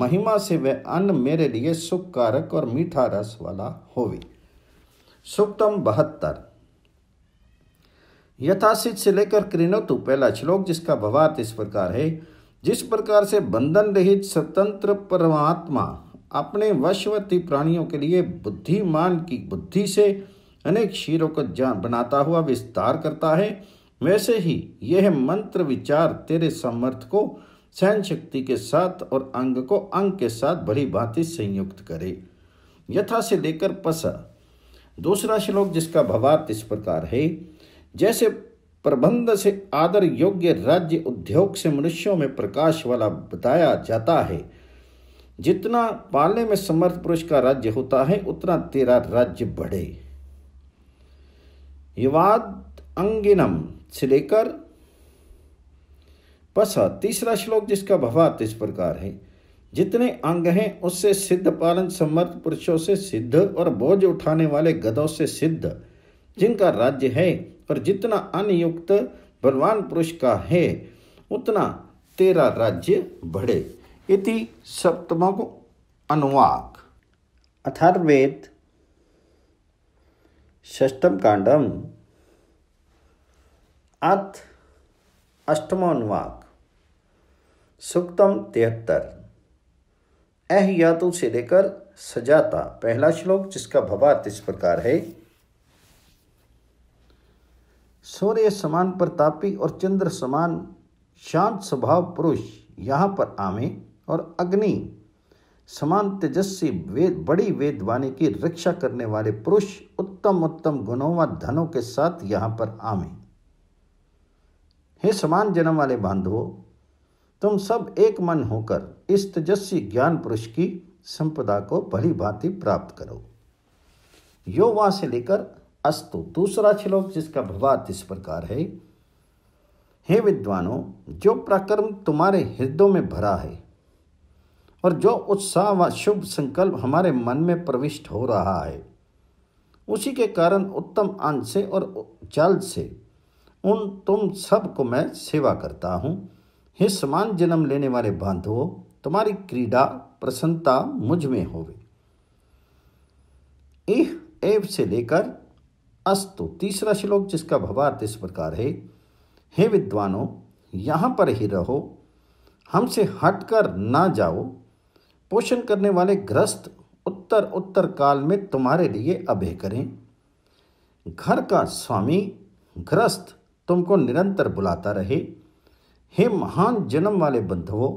A: महिमा से वह अन्न मेरे लिए सुख कारक और मीठा रस वाला होवे सुक्तम बहत्तर यथासित से लेकर क्रीणतु तो पहला श्लोक जिसका भवार इस प्रकार है जिस प्रकार से बंधन रहित स्वतंत्र परमात्मा अपने वशवती प्राणियों के लिए बुद्धिमान की बुद्धि से अनेक शीरों को जान बनाता हुआ विस्तार करता है वैसे ही यह मंत्र विचार तेरे समर्थ को सहन शक्ति के साथ और अंग को अंग के साथ बड़ी भांति संयुक्त करे यथा से लेकर पस दूसरा श्लोक जिसका भवार्थ इस प्रकार है जैसे प्रबंध से आदर योग्य राज्य उद्योग से मनुष्यों में प्रकाश वाला बताया जाता है जितना पालने में समर्थ पुरुष का राज्य होता है उतना तेरा राज्य बढ़े युवाद अंगिनम से लेकर पसा तीसरा श्लोक जिसका भवात इस प्रकार है जितने अंग हैं उससे सिद्ध पालन समर्थ पुरुषों से सिद्ध और बोझ उठाने वाले गदों से सिद्ध जिनका राज्य है पर जितना अनयुक्त बलवान पुरुष का है उतना तेरा राज्य बढ़े इति सप्तमक अनुवाक अथर्वेद षष्टम कांडम अथ अष्टमोन्वाक सुक्तम तिहत्तर अह तो से लेकर सजाता पहला श्लोक जिसका भवार्थ इस प्रकार है सूर्य समान प्रतापी और चंद्र समान शांत स्वभाव पुरुष यहाँ पर आमे और अग्नि समान तेजस्वी वेद बड़ी वेदवाणी की रक्षा करने वाले पुरुष उत्तम उत्तम गुणों व धनों के साथ यहाँ पर आमे हे समान जन्म वाले बांधवो तुम सब एक मन होकर इस तेजस्वी ज्ञान पुरुष की संपदा को भली भांति प्राप्त करो यो वहां से लेकर अस्तु दूसरा श्लोक जिसका भवात इस प्रकार है हे विद्वानों जो प्रकर्म तुम्हारे हृदय में भरा है और जो उत्साह व शुभ संकल्प हमारे मन में प्रविष्ट हो रहा है उसी के कारण उत्तम अंश से और जल से उन तुम सब को मैं सेवा करता हूँ हे समान जन्म लेने वाले बांधवों तुम्हारी क्रीड़ा प्रसन्नता मुझ में होवे इह एव से लेकर अस्तु तीसरा श्लोक जिसका भवार्थ इस प्रकार है हे विद्वानों यहाँ पर ही रहो हमसे हटकर ना जाओ पोषण करने वाले ग्रस्त उत्तर उत्तर काल में तुम्हारे लिए अभय करें घर का स्वामी ग्रस्त तुमको निरंतर बुलाता रहे हे महान जन्म वाले बंधुओं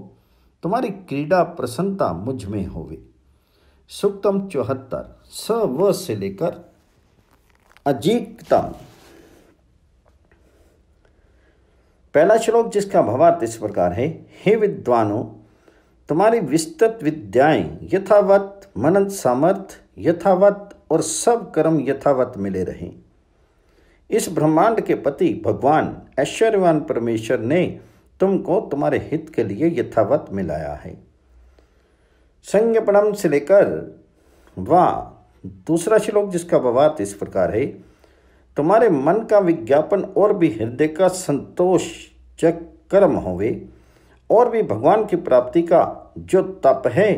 A: तुम्हारी क्रीड़ा प्रसन्नता मुझ में होवे सुक्तम चौहत्तर स व से लेकर अजीकतम पहला श्लोक जिसका भवार्थ इस प्रकार है हे विद्वानों तुम्हारी विस्तृत विद्याएं यथावत मनन सामर्थ यथावत और सब कर्म यथावत मिले रहें इस ब्रह्मांड के पति भगवान ऐश्वर्यवान परमेश्वर ने तुमको तुम्हारे हित के लिए यथावत मिलाया है संज्ञपणम से लेकर वा दूसरा श्लोक जिसका व्यवहार तो इस प्रकार है तुम्हारे मन का विज्ञापन और भी हृदय का संतोष जग कर्म होवे और भी भगवान की प्राप्ति का जो तप है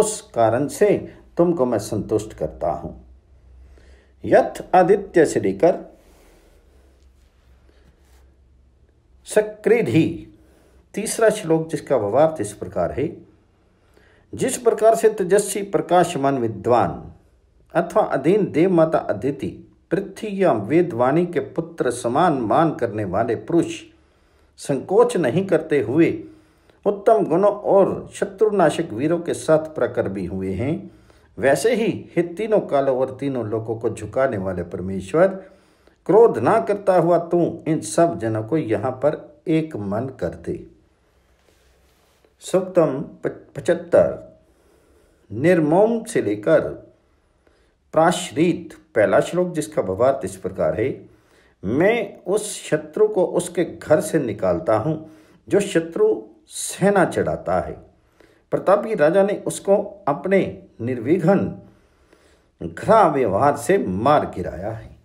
A: उस कारण से तुमको मैं संतुष्ट करता हूं यथ आदित्य श्रीकर सक्रिधि तीसरा श्लोक जिसका व्यवहार तो इस प्रकार है जिस प्रकार से तेजस्वी प्रकाशमान विद्वान अथवा अधीन देवमाता अदिति पृथ्वी या वेदवाणी के पुत्र समान मान करने वाले पुरुष संकोच नहीं करते हुए उत्तम गुणों और शत्रुनाशक वीरों के साथ प्रकर भी हुए हैं वैसे ही तीनों कालों और तीनों लोगों को झुकाने वाले परमेश्वर क्रोध ना करता हुआ तू इन सब जनों को यहाँ पर एक मन कर दे सप्तम पचहत्तर निर्मोम से लेकर प्राश्रित पहला श्लोक जिसका भवार्थ इस प्रकार है मैं उस शत्रु को उसके घर से निकालता हूँ जो शत्रु सेना चढ़ाता है प्रतापी राजा ने उसको अपने निर्विघन घरा व्यवहार से मार गिराया है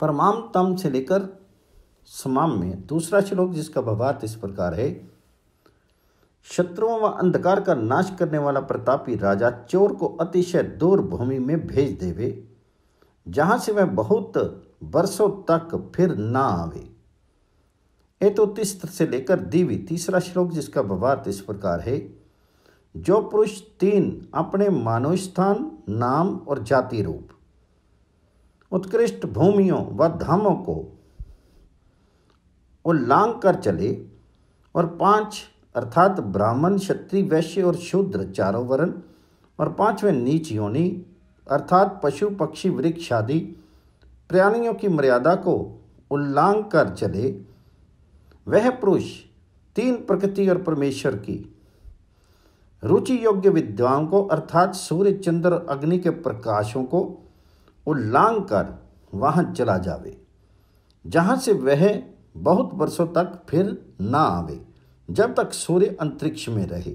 A: परमाम तम से लेकर समाम में दूसरा श्लोक जिसका भवार्थ इस प्रकार है शत्रुओं व अंधकार का नाश करने वाला प्रतापी राजा चोर को अतिशय दूर भूमि में भेज देवे जहां से वह बहुत वर्षों तक फिर ना आवे ये तो तिस्त्र से लेकर दीवी तीसरा श्लोक जिसका व्यवहार इस प्रकार है जो पुरुष तीन अपने मानव स्थान नाम और जाति रूप उत्कृष्ट भूमियों व धामों को उल्लांग कर चले और पांच अर्थात ब्राह्मण क्षत्रि वैश्य और शूद्र चारों वर्ण और पांचवें नीच योनि अर्थात पशु पक्षी वृक्ष आदि प्राणियों की मर्यादा को उल्लांघ कर चले वह पुरुष तीन प्रकृति और परमेश्वर की रुचि योग्य विद्वान को अर्थात सूर्य चंद्र अग्नि के प्रकाशों को उल्लांघ कर वहां चला जावे जहाँ से वह बहुत वर्षों तक फिर ना आवे जब तक सूर्य अंतरिक्ष में रहे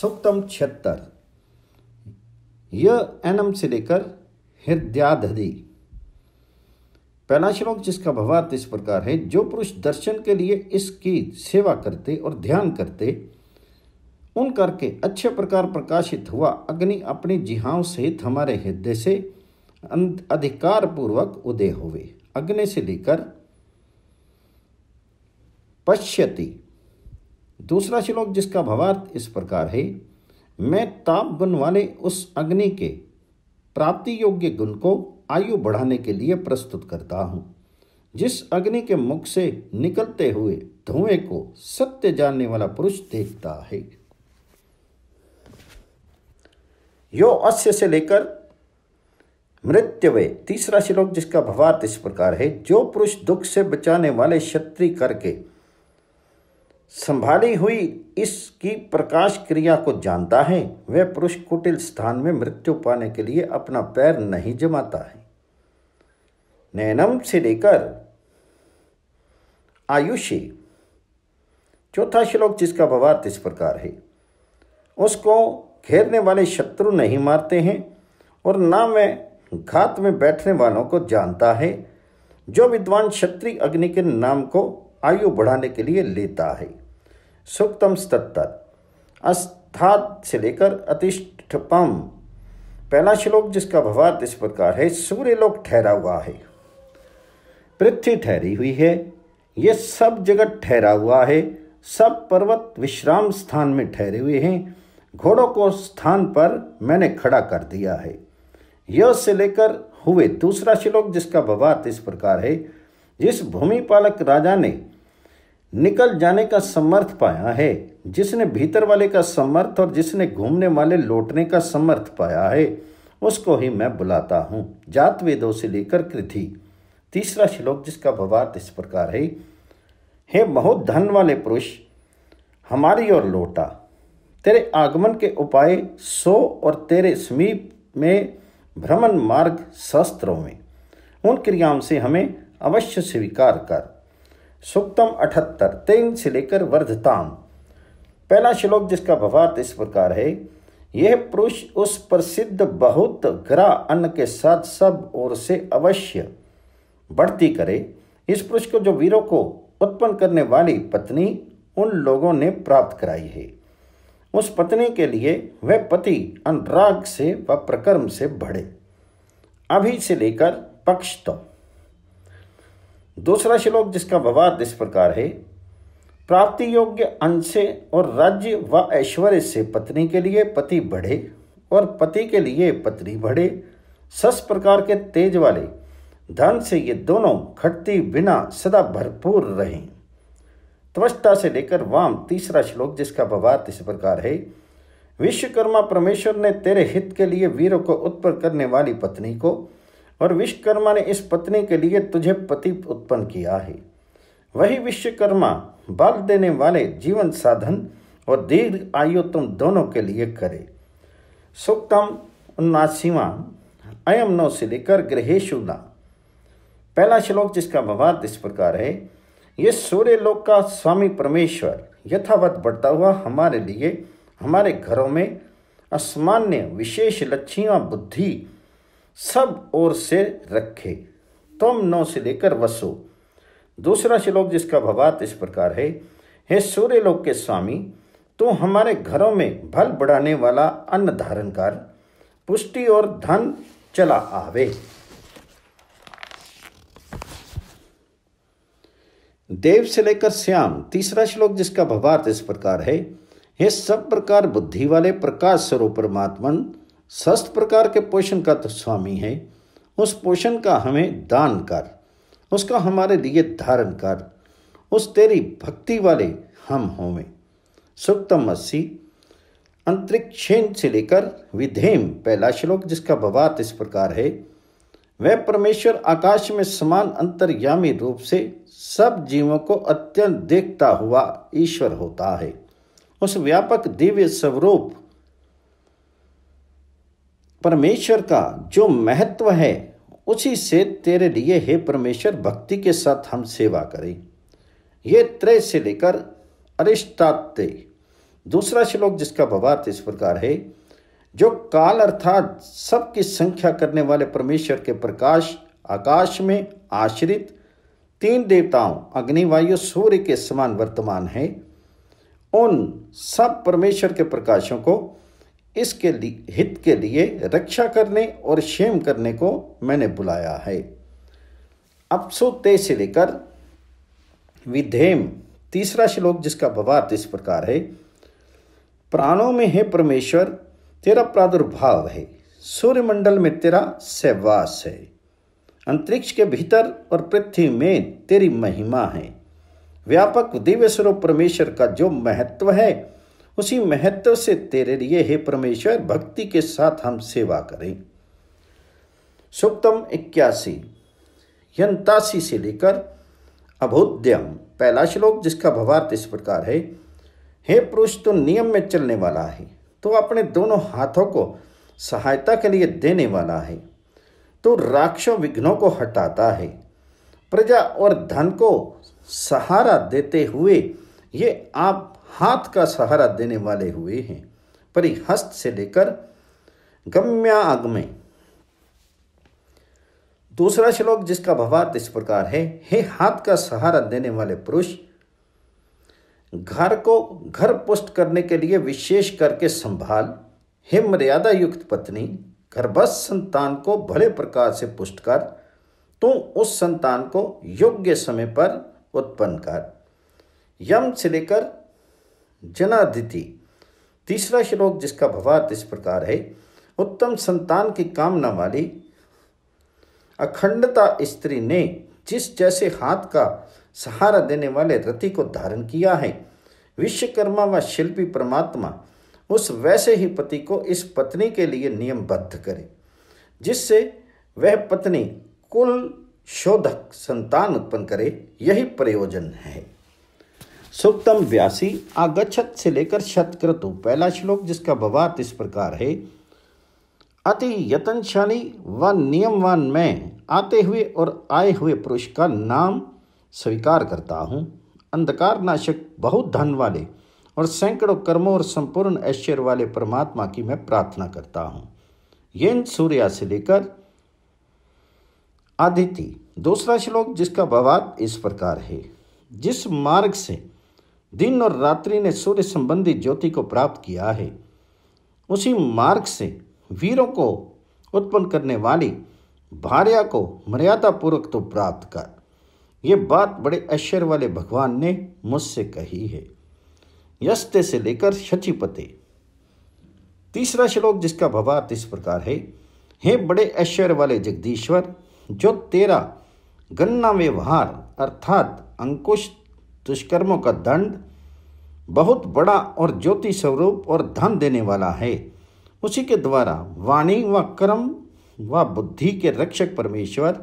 A: सूक्तम छिहत्तर यह एनम से लेकर हृदयाधि पहला श्लोक जिसका भवार्थ इस प्रकार है जो पुरुष दर्शन के लिए इसकी सेवा करते और ध्यान करते उन करके अच्छे प्रकार प्रकाशित हुआ अग्नि अपनी जिहाओं सहित हमारे हृदय से अधिकार पूर्वक उदय होवे अग्नि से लेकर पश्यती दूसरा श्लोक जिसका भावार्थ इस प्रकार है मैं ताप गुण वाले उस अग्नि के प्राप्ति योग्य गुण को आयु बढ़ाने के लिए प्रस्तुत करता हूँ जिस अग्नि के मुख से निकलते हुए धुएं को सत्य जानने वाला पुरुष देखता है यो अस्य से लेकर मृत्यु तीसरा श्लोक जिसका भावार्थ इस प्रकार है जो पुरुष दुख से बचाने वाले क्षत्रि करके संभाली हुई इसकी प्रकाश क्रिया को जानता है वह पुरुष कुटिल स्थान में मृत्यु पाने के लिए अपना पैर नहीं जमाता है नैनम से लेकर आयुषी चौथा श्लोक जिसका भवार्थ इस प्रकार है उसको घेरने वाले शत्रु नहीं मारते हैं और ना मैं घात में बैठने वालों को जानता है जो विद्वान क्षत्रिय अग्नि के नाम को आयु बढ़ाने के लिए लेता है सुक्तम सतर अस्थात से लेकर अतिष्ठपम पहला श्लोक जिसका भवार्थ इस प्रकार है सूर्य लोक ठहरा हुआ है पृथ्वी ठहरी हुई है ये सब जगत ठहरा हुआ है सब पर्वत विश्राम स्थान में ठहरे हुए हैं घोड़ों को स्थान पर मैंने खड़ा कर दिया है यह से लेकर हुए दूसरा श्लोक जिसका भवार्थ इस प्रकार है जिस भूमिपालक राजा ने निकल जाने का समर्थ पाया है जिसने भीतर वाले का समर्थ और जिसने घूमने वाले लौटने का समर्थ पाया है उसको ही मैं बुलाता हूँ जात वेदों से लेकर कृथि तीसरा श्लोक जिसका भवार्थ इस प्रकार है हे बहुत धन वाले पुरुष हमारी ओर लौटा तेरे आगमन के उपाय सो और तेरे समीप में भ्रमण मार्ग शस्त्रों में उन क्रियाओं से हमें अवश्य स्वीकार कर सुक्तम अठहत्तर तेन से लेकर वर्धताम पहला श्लोक जिसका भवार्थ इस प्रकार है यह पुरुष उस प्रसिद्ध बहुत ग्रह अन्न के साथ सब ओर से अवश्य बढ़ती करे इस पुरुष को जो वीरों को उत्पन्न करने वाली पत्नी उन लोगों ने प्राप्त कराई है उस पत्नी के लिए वह पति अनुराग से व प्रकर्म से बढ़े अभी से लेकर पक्ष तो दूसरा श्लोक जिसका विवाद इस प्रकार है प्राप्ति योग्य अंश से और राज्य व ऐश्वर्य से पत्नी के लिए पति बढ़े और पति के लिए पत्नी बढ़े सस प्रकार के तेज वाले धन से ये दोनों घटती बिना सदा भरपूर रहें त्वष्टा से लेकर वाम तीसरा श्लोक जिसका बवाद इस प्रकार है विश्वकर्मा परमेश्वर ने तेरे हित के लिए वीरों को उत्पन्न करने वाली पत्नी को और विश्वकर्मा ने इस पत्नी के लिए तुझे पति उत्पन्न किया है वही विश्वकर्मा बल देने वाले जीवन साधन और दीर्घ आयु तुम दोनों के लिए करे सुक्तम उन्नासीवा अयम नौ से लेकर गृहेशु ना पहला श्लोक जिसका भवार्थ इस प्रकार है ये सूर्य लोक का स्वामी परमेश्वर यथावत बढ़ता हुआ हमारे लिए हमारे घरों में असमान्य विशेष लक्ष्मी बुद्धि सब ओर से रखे तुम नौ से लेकर वसो दूसरा श्लोक जिसका भवात इस प्रकार है हे सूर्य लोक के स्वामी तू हमारे घरों में भल बढ़ाने वाला अन्न धारण कर पुष्टि और धन चला आवे देव से लेकर श्याम तीसरा श्लोक जिसका भवार्थ इस प्रकार है हे सब प्रकार बुद्धि वाले प्रकाश स्वरूप परमात्मन स्वस्थ प्रकार के पोषण का तो स्वामी है उस पोषण का हमें दान कर उसका हमारे लिए धारण कर उस तेरी भक्ति वाले हम होवें सुक्तम अस्सी अंतरिक्षेन से लेकर विधेम पहला श्लोक जिसका बवात इस प्रकार है वह परमेश्वर आकाश में समान अंतर्यामी रूप से सब जीवों को अत्यंत देखता हुआ ईश्वर होता है उस व्यापक दिव्य स्वरूप परमेश्वर का जो महत्व है उसी से तेरे लिए हे परमेश्वर भक्ति के साथ हम सेवा करें ये त्रय से लेकर अरिष्टाते दूसरा श्लोक जिसका भवार्थ इस प्रकार है जो काल अर्थात सबकी संख्या करने वाले परमेश्वर के प्रकाश आकाश में आश्रित तीन देवताओं अग्निवायु सूर्य के समान वर्तमान है उन सब परमेश्वर के प्रकाशों को इसके हित के लिए रक्षा करने और क्षेम करने को मैंने बुलाया है अपसोते से लेकर विधेम तीसरा श्लोक जिसका भवार्थ इस प्रकार है प्राणों में है परमेश्वर तेरा प्रादुर्भाव है सूर्यमंडल में तेरा सहवास है अंतरिक्ष के भीतर और पृथ्वी में तेरी महिमा है व्यापक दिव्य स्वरूप परमेश्वर का जो महत्व है उसी महत्व से तेरे लिए हे परमेश्वर भक्ति के साथ हम सेवा करें सुप्तम इक्यासी यंतासी से लेकर अभोद्यम पहला श्लोक जिसका भवार्थ इस प्रकार है हे पुरुष तो नियम में चलने वाला है तो अपने दोनों हाथों को सहायता के लिए देने वाला है तो राक्षों विघ्नों को हटाता है प्रजा और धन को सहारा देते हुए ये आप हाथ का सहारा देने वाले हुए हैं परिहस्त से लेकर गम्या आगमय दूसरा श्लोक जिसका भवार्थ इस प्रकार है हे हाथ का सहारा देने वाले पुरुष घर को घर पुष्ट करने के लिए विशेष करके संभाल हे मर्यादा युक्त पत्नी गर्भस्थ संतान को भले प्रकार से पुष्ट कर तू उस संतान को योग्य समय पर उत्पन्न कर यम से लेकर जनादिति तीसरा श्लोक जिसका भवार्थ इस प्रकार है उत्तम संतान की कामना वाली अखंडता स्त्री ने जिस जैसे हाथ का सहारा देने वाले रति को धारण किया है विश्वकर्मा व शिल्पी परमात्मा उस वैसे ही पति को इस पत्नी के लिए नियमबद्ध करे जिससे वह पत्नी कुल शोधक संतान उत्पन्न करे यही प्रयोजन है सुक्तम व्यासी आगछत से लेकर शतक्रतु पहला श्लोक जिसका भवात इस प्रकार है अति यतनशाली व नियमवान मैं आते हुए और आए हुए पुरुष का नाम स्वीकार करता हूँ अंधकार नाशक बहुत धन वाले और सैकड़ों कर्मों और संपूर्ण ऐश्वर्य वाले परमात्मा की मैं प्रार्थना करता हूँ येन सूर्या से लेकर आदिति दूसरा श्लोक जिसका भवात इस प्रकार है जिस मार्ग से दिन और रात्रि ने सूर्य संबंधी ज्योति को प्राप्त किया है उसी मार्ग से वीरों को उत्पन्न करने वाली भार्या को मर्यादा पूर्वक तो प्राप्त कर ये बात बड़े ऐश्वर्य वाले भगवान ने मुझसे कही है यस्ते से लेकर शचिपते तीसरा श्लोक जिसका भवार्थ इस प्रकार है हे बड़े ऐश्वर्य वाले जगदीश्वर जो तेरा गन्ना व्यवहार अर्थात अंकुश दुष्कर्मों का दंड बहुत बड़ा और ज्योति स्वरूप और धन देने वाला है उसी के द्वारा वाणी व वा कर्म व बुद्धि के रक्षक परमेश्वर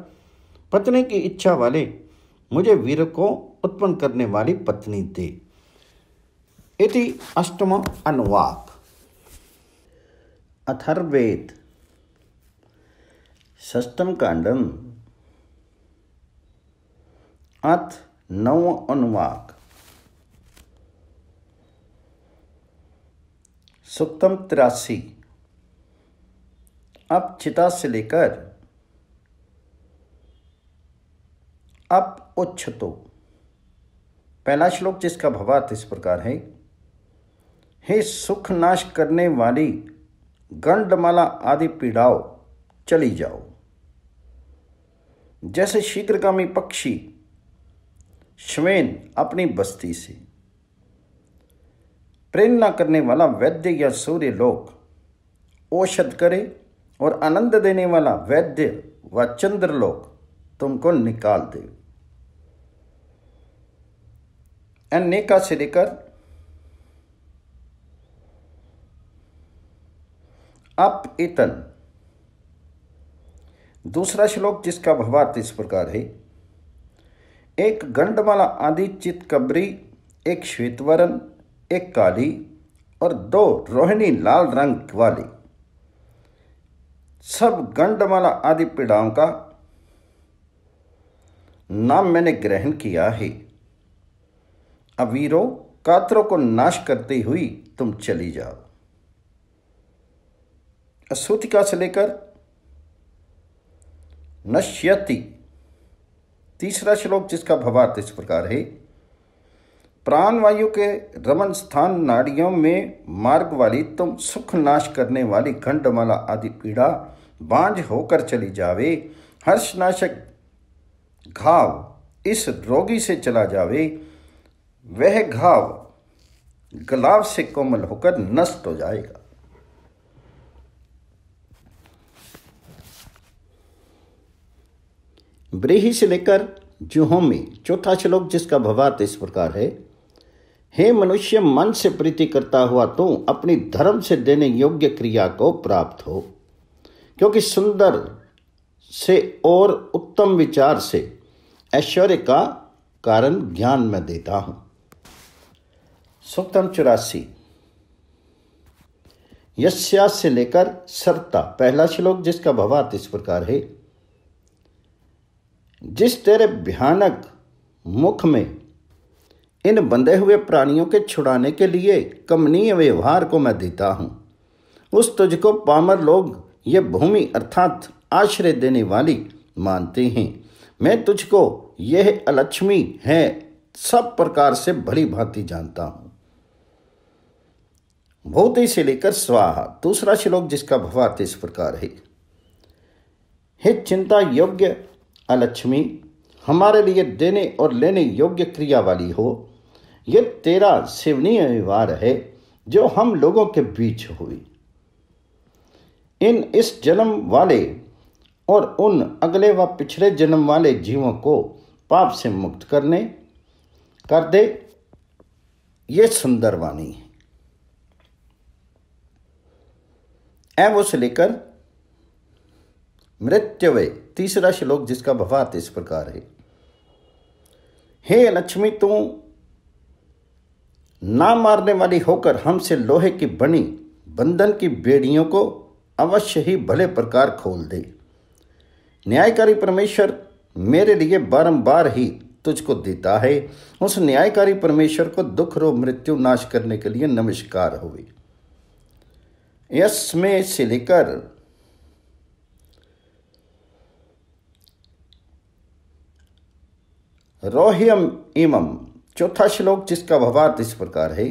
A: पत्नी की इच्छा वाले मुझे वीर को उत्पन्न करने वाली पत्नी दे इति अष्टम अनुवाक अथर्वेद षष्टम कांडम अथ नव अनुवाक सुक्तम तिरासी अब चिता से लेकर अप उच्छतो पहला श्लोक जिसका भवात इस प्रकार है हे सुख नाश करने वाली गंडमाला आदि पीड़ाओ चली जाओ जैसे शीघ्रगामी पक्षी श्वेन अपनी बस्ती से प्रेरणा करने वाला वैद्य या सूर्य लोक औषध करे और आनंद देने वाला वैद्य व चंद्र लोक तुमको निकाल दे अनेका से लेकर अप इतन दूसरा श्लोक जिसका भवार्थ इस प्रकार है एक गंडमाला आदि चितकबरी एक श्वेतवरण एक काली और दो रोहिणी लाल रंग वाली सब गंडमाला आदि पीड़ाओं का नाम मैंने ग्रहण किया है अवीरों कातरों को नाश करती हुई तुम चली जाओ असूतिका से लेकर नश्यति तीसरा श्लोक जिसका भवार्थ इस प्रकार है प्राणवायु के रमन स्थान नाड़ियों में मार्ग वाली तुम सुख नाश करने वाली खंडमाला आदि पीड़ा बांझ होकर चली जावे हर्षनाशक घाव इस रोगी से चला जावे वह घाव गलाव से कोमल होकर नष्ट हो जाएगा ब्रेही से लेकर जुहोम में चौथा श्लोक जिसका भवार्थ इस प्रकार है हे मनुष्य मन से प्रीति करता हुआ तू अपनी धर्म से देने योग्य क्रिया को प्राप्त हो क्योंकि सुंदर से और उत्तम विचार से ऐश्वर्य का कारण ज्ञान में देता हूं सूक्तम चौरासी यश्या से लेकर सरता पहला श्लोक जिसका भवात इस प्रकार है जिस तेरे भयानक मुख में इन बंधे हुए प्राणियों के छुड़ाने के लिए कमनीय व्यवहार को मैं देता हूँ उस तुझको पामर लोग ये भूमि अर्थात आश्रय देने वाली मानते हैं मैं तुझको यह अलक्ष्मी है सब प्रकार से भली भांति जानता हूं भूति से लेकर स्वाहा दूसरा श्लोक जिसका भवार्थ इस प्रकार है हे चिंता योग्य अलक्ष्मी हमारे लिए देने और लेने योग्य क्रिया वाली हो ये तेरा सेवनीय व्यवहार है जो हम लोगों के बीच हुई इन इस जन्म वाले और उन अगले व पिछले जन्म वाले जीवों को पाप से मुक्त करने कर दे ये सुंदर वाणी है एवं से लेकर मृत्यु तीसरा श्लोक जिसका भवात इस प्रकार है हे लक्ष्मी तू ना मारने वाली होकर हमसे लोहे की बनी बंधन की बेड़ियों को अवश्य ही भले प्रकार खोल दे न्यायकारी परमेश्वर मेरे लिए बारंबार ही तुझको देता है उस न्यायकारी परमेश्वर को दुख रो मृत्यु नाश करने के लिए नमस्कार होवे यस में से लेकर रोह्यम इमम चौथा श्लोक जिसका भवार्थ इस प्रकार है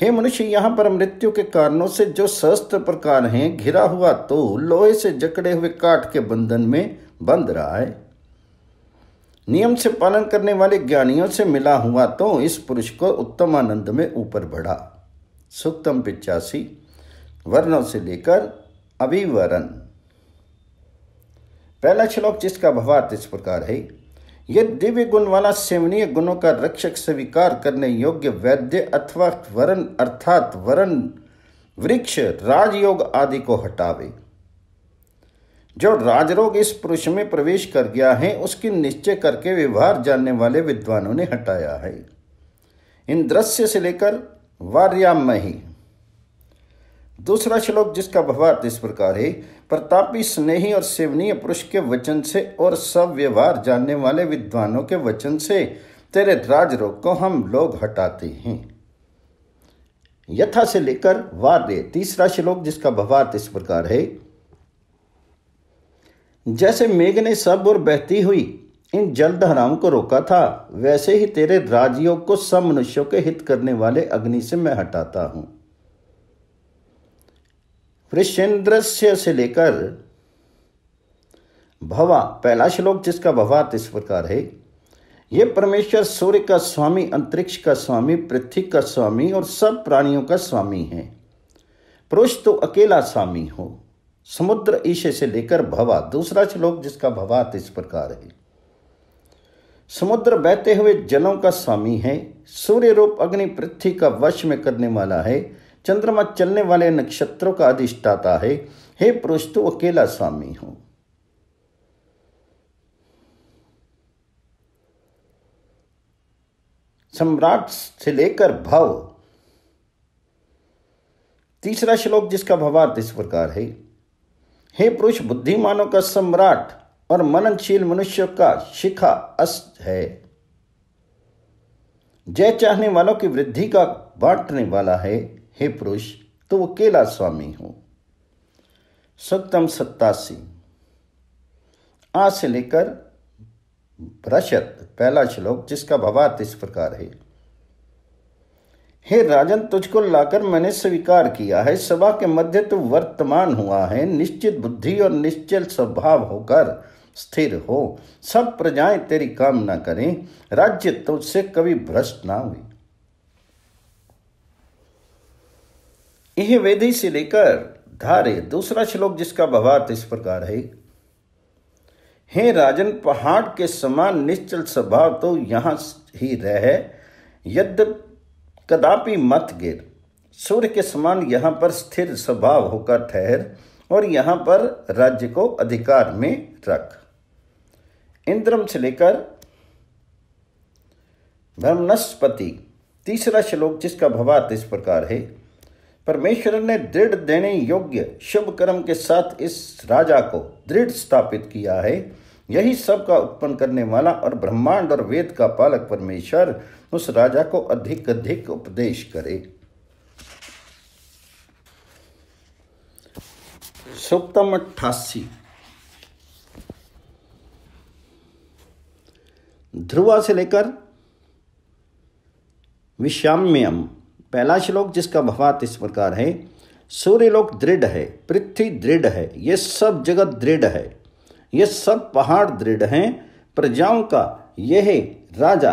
A: हे मनुष्य यहाँ पर मृत्यु के कारणों से जो सहस्त्र प्रकार हैं घिरा हुआ तो लोहे से जकड़े हुए काट के बंधन में बंध रहा है नियम से पालन करने वाले ज्ञानियों से मिला हुआ तो इस पुरुष को उत्तम आनंद में ऊपर बढ़ा सुक्तम पिचासी वर्णों से लेकर अभिवरण पहला श्लोक जिसका भवार्थ इस प्रकार है ये दिव्य गुण वाला सेवनीय गुणों का रक्षक स्वीकार करने योग्य वैद्य अथवा वरण अर्थात वरण वृक्ष राजयोग आदि को हटावे जो राजरोग इस पुरुष में प्रवेश कर गया है उसकी निश्चय करके व्यवहार जानने वाले विद्वानों ने हटाया है इन दृश्य से लेकर वार्यामही दूसरा श्लोक जिसका व्यवहार तो इस प्रकार है प्रतापी स्नेही और सेवनीय पुरुष के वचन से और सब व्यवहार जानने वाले विद्वानों के वचन से तेरे राजरोग को हम लोग हटाते हैं यथा से लेकर वार्य तीसरा श्लोक जिसका व्यवहार तो इस प्रकार है जैसे मेघ ने सब और बहती हुई इन जलधाराओं को रोका था वैसे ही तेरे राजयोग को सब मनुष्यों के हित करने वाले अग्नि से मैं हटाता हूं ऋषेंद्रस्य से लेकर भवा पहला श्लोक जिसका भवात इस प्रकार है ये परमेश्वर सूर्य का स्वामी अंतरिक्ष का स्वामी पृथ्वी का स्वामी और सब प्राणियों का स्वामी है पुरुष तो अकेला स्वामी हो समुद्र ईशे से लेकर भवा दूसरा श्लोक जिसका भवात इस प्रकार है समुद्र बहते हुए जलों का स्वामी है सूर्य रूप अग्नि पृथ्वी का वश में करने वाला है चंद्रमा चलने वाले नक्षत्रों का अधिष्ठाता है हे पुरुष तू अकेला स्वामी हो सम्राट से लेकर भव तीसरा श्लोक जिसका भवार्थ इस प्रकार है हे पुरुष बुद्धिमानों का सम्राट और मननशील मनुष्यों का शिखा अस्त है जय चाहने वालों की वृद्धि का बांटने वाला है हे पुरुष तो वो केला स्वामी हो सप्तम सत्तासी आ से लेकर भ्रशत पहला श्लोक जिसका भवात इस प्रकार है हे राजन तुझको लाकर मैंने स्वीकार किया है सभा के मध्य तू वर्तमान हुआ है निश्चित बुद्धि और निश्चल स्वभाव होकर स्थिर हो सब प्रजाएं तेरी कामना करें राज्य तुझसे कभी भ्रष्ट ना हुई यह वेदी से लेकर धारे दूसरा श्लोक जिसका भवार्थ तो इस प्रकार है हे राजन पहाड़ के समान निश्चल स्वभाव तो यहां ही रह यद कदापि मत गिर सूर्य के समान यहां पर स्थिर स्वभाव होकर ठहर और यहां पर राज्य को अधिकार में रख इंद्रम से लेकर ब्रह्मनस्पति तीसरा श्लोक जिसका भवार्थ तो इस प्रकार है परमेश्वर ने दृढ़ देने योग्य शुभ कर्म के साथ इस राजा को दृढ़ स्थापित किया है यही सब का उत्पन्न करने वाला और ब्रह्मांड और वेद का पालक परमेश्वर उस राजा को अधिक अधिक उपदेश करे सप्तम अट्ठासी ध्रुवा से लेकर विषाम्यम पहला श्लोक जिसका भवात इस प्रकार है सूर्यलोक दृढ़ है पृथ्वी दृढ़ है ये सब जगत दृढ़ है ये सब पहाड़ दृढ़ हैं प्रजाओं का यह राजा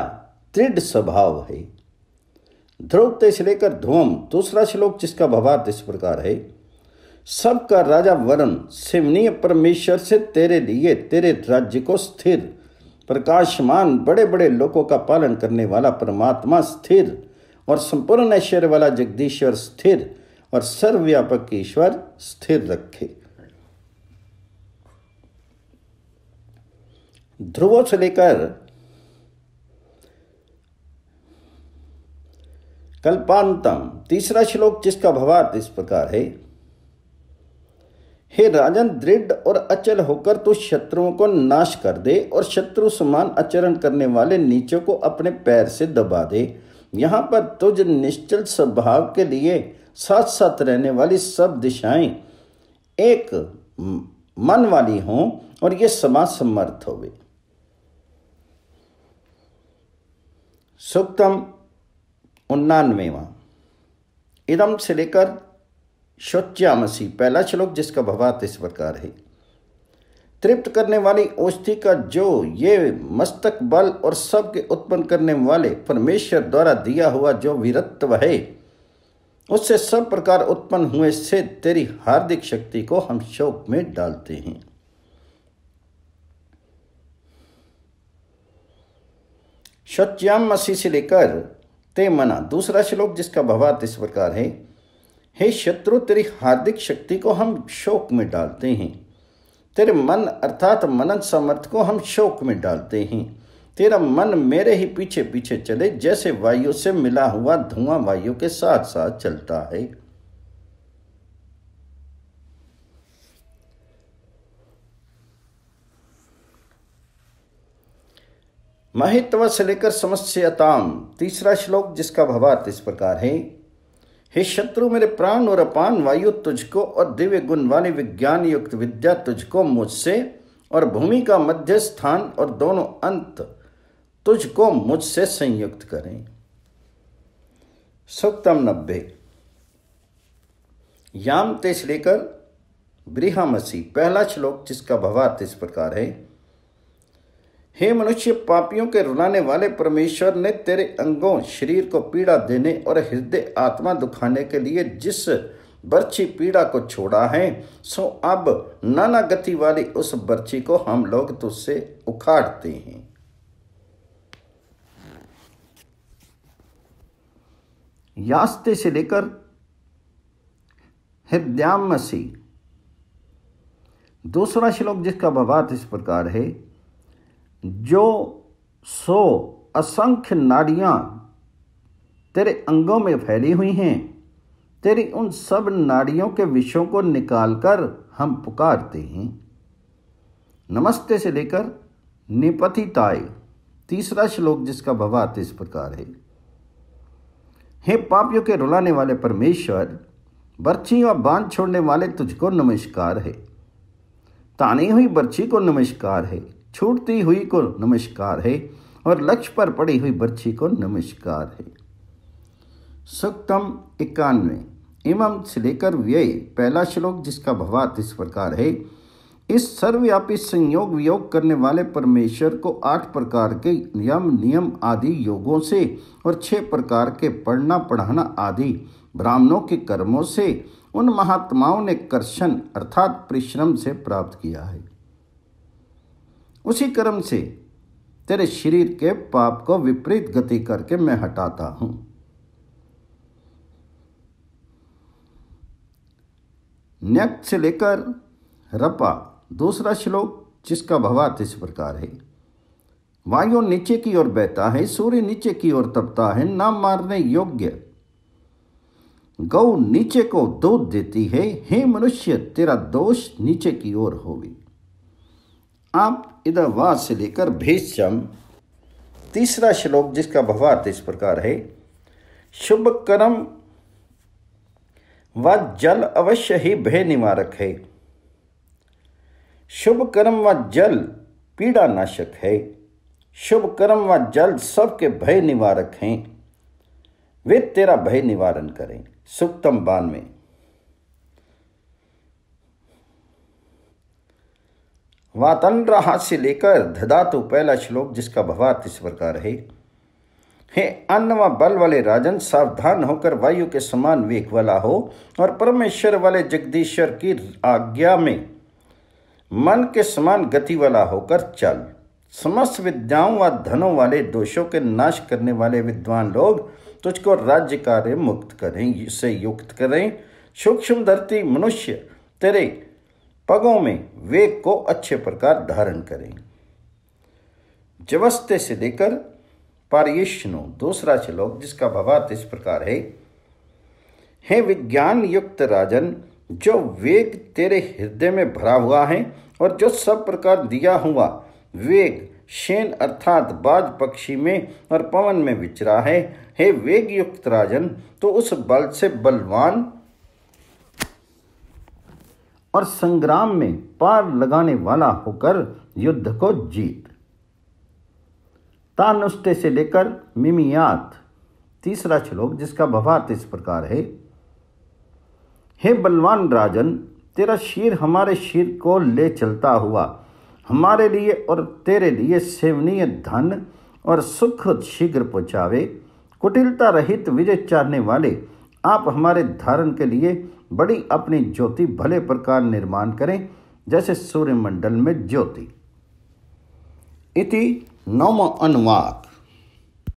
A: दृढ़ स्वभाव है ध्रुवते तो से लेकर ध्रुवम दूसरा श्लोक जिसका भवात इस प्रकार है सबका राजा वरुण सिमनीय परमेश्वर से तेरे लिए तेरे राज्य को स्थिर प्रकाशमान बड़े बड़े लोगों का पालन करने वाला परमात्मा स्थिर और संपूर्ण ऐश्वर्य वाला जगदीश्वर स्थिर और सर्वव्यापक ईश्वर स्थिर रखे ध्रुव से लेकर कल्पांतम तीसरा श्लोक जिसका भवार्थ इस प्रकार है हे राजन दृढ़ और अचल होकर तू शत्रुओं को नाश कर दे और शत्रु समान आचरण करने वाले नीचों को अपने पैर से दबा दे यहाँ पर तुझ तो निश्चल स्वभाव के लिए साथ साथ रहने वाली सब दिशाएं एक मन वाली हों और ये समाज समर्थ गए सुक्तम उन्नानवेवा इदम से लेकर शोच्यामसी पहला श्लोक जिसका भवात इस प्रकार है तृप्त करने वाली औषधि का जो ये मस्तक बल और सब के उत्पन्न करने वाले परमेश्वर द्वारा दिया हुआ जो वीरत्व है उससे सब प्रकार उत्पन्न हुए से तेरी हार्दिक शक्ति को हम शोक में डालते हैं शच्याम मसीह से लेकर ते मना दूसरा श्लोक जिसका भवात इस प्रकार है हे शत्रु तेरी हार्दिक शक्ति को हम शोक में डालते हैं तेरे मन अर्थात मनन समर्थ को हम शोक में डालते हैं तेरा मन मेरे ही पीछे पीछे चले जैसे वायु से मिला हुआ धुआं वायु के साथ साथ चलता है महित्व से लेकर समस्याताम तीसरा श्लोक जिसका भवार्थ इस प्रकार है हे शत्रु मेरे प्राण और अपान वायु तुझको और दिव्य गुण वाली विज्ञान युक्त विद्या तुझको मुझसे और भूमि का मध्य स्थान और दोनों अंत तुझको मुझसे संयुक्त करें सुक्तम नब्बे याम तेज लेकर ब्रिहामसी पहला श्लोक जिसका भवार्थ इस प्रकार है हे मनुष्य पापियों के रुलाने वाले परमेश्वर ने तेरे अंगों शरीर को पीड़ा देने और हृदय आत्मा दुखाने के लिए जिस बर्छी पीड़ा को छोड़ा है सो अब नाना गति वाली उस बर्छी को हम लोग तुझसे उखाड़ते हैं यास्ते से लेकर हृदयामसी दूसरा श्लोक जिसका बवात इस प्रकार है जो सो असंख्य नाड़ियाँ तेरे अंगों में फैली हुई हैं तेरी उन सब नाड़ियों के विषयों को निकालकर हम पुकारते हैं नमस्ते से लेकर निपति ताय तीसरा श्लोक जिसका भवात इस प्रकार है हे पापियों के रुलाने वाले परमेश्वर बर्छी और बांध छोड़ने वाले तुझको नमस्कार है तानी हुई बर्छी को नमस्कार है छूटती हुई को नमस्कार है और लक्ष्य पर पड़ी हुई बच्ची को नमस्कार है सुक्तम इक्यानवे एवं से लेकर व्यय पहला श्लोक जिसका भवात इस प्रकार है इस सर्वव्यापी संयोग वियोग करने वाले परमेश्वर को आठ प्रकार के नियम नियम आदि योगों से और छह प्रकार के पढ़ना पढ़ाना आदि ब्राह्मणों के कर्मों से उन महात्माओं ने कर्षण अर्थात परिश्रम से प्राप्त किया है उसी कर्म से तेरे शरीर के पाप को विपरीत गति करके मैं हटाता हूं न्यक्त से लेकर रपा दूसरा श्लोक जिसका भवात इस प्रकार है वायु नीचे की ओर बहता है सूर्य नीचे की ओर तपता है ना मारने योग्य गौ नीचे को दूध देती है हे मनुष्य तेरा दोष नीचे की ओर होगी आप इधर वहाँ से लेकर भेषम तीसरा श्लोक जिसका भवार्थ इस प्रकार है शुभ कर्म व जल अवश्य ही भय निवारक है शुभ कर्म व जल पीड़ा नाशक है शुभ कर्म व जल सबके भय निवारक हैं वे तेरा भय निवारण करें सुक्तम बान में वातंत्र हाथ से लेकर तो पहला श्लोक जिसका भवार्थ इस प्रकार है हे अन्न व बल वाले राजन सावधान होकर वायु के समान वेग वाला हो और परमेश्वर वाले जगदीश्वर की आज्ञा में मन के समान गति वाला होकर चल समस्त विद्याओं व वा धनों वाले दोषों के नाश करने वाले विद्वान लोग तुझको राज्य कार्य मुक्त करें से युक्त करें सूक्ष्म धरती मनुष्य तेरे पगों में वेग को अच्छे प्रकार धारण करें जवस्ते से लेकर पारियश्नो दूसरा श्लोक जिसका भवार्थ इस प्रकार है हे विज्ञान युक्त राजन जो वेग तेरे हृदय में भरा हुआ है और जो सब प्रकार दिया हुआ वेग शेन अर्थात बाज पक्षी में और पवन में विचरा है हे वेग युक्त राजन तो उस बल से बलवान और संग्राम में पार लगाने वाला होकर युद्ध को जीत तानुष्टे से लेकर मिमियात तीसरा श्लोक जिसका भवार्थ इस प्रकार है हे बलवान राजन तेरा शीर हमारे शीर को ले चलता हुआ हमारे लिए और तेरे लिए सेवनीय धन और सुख शीघ्र पहुंचावे कुटिलता रहित विजय चाहने वाले आप हमारे धारण के लिए बड़ी अपनी ज्योति भले प्रकार निर्माण करें जैसे सूर्यमंडल में ज्योति इति नवम अनुवाक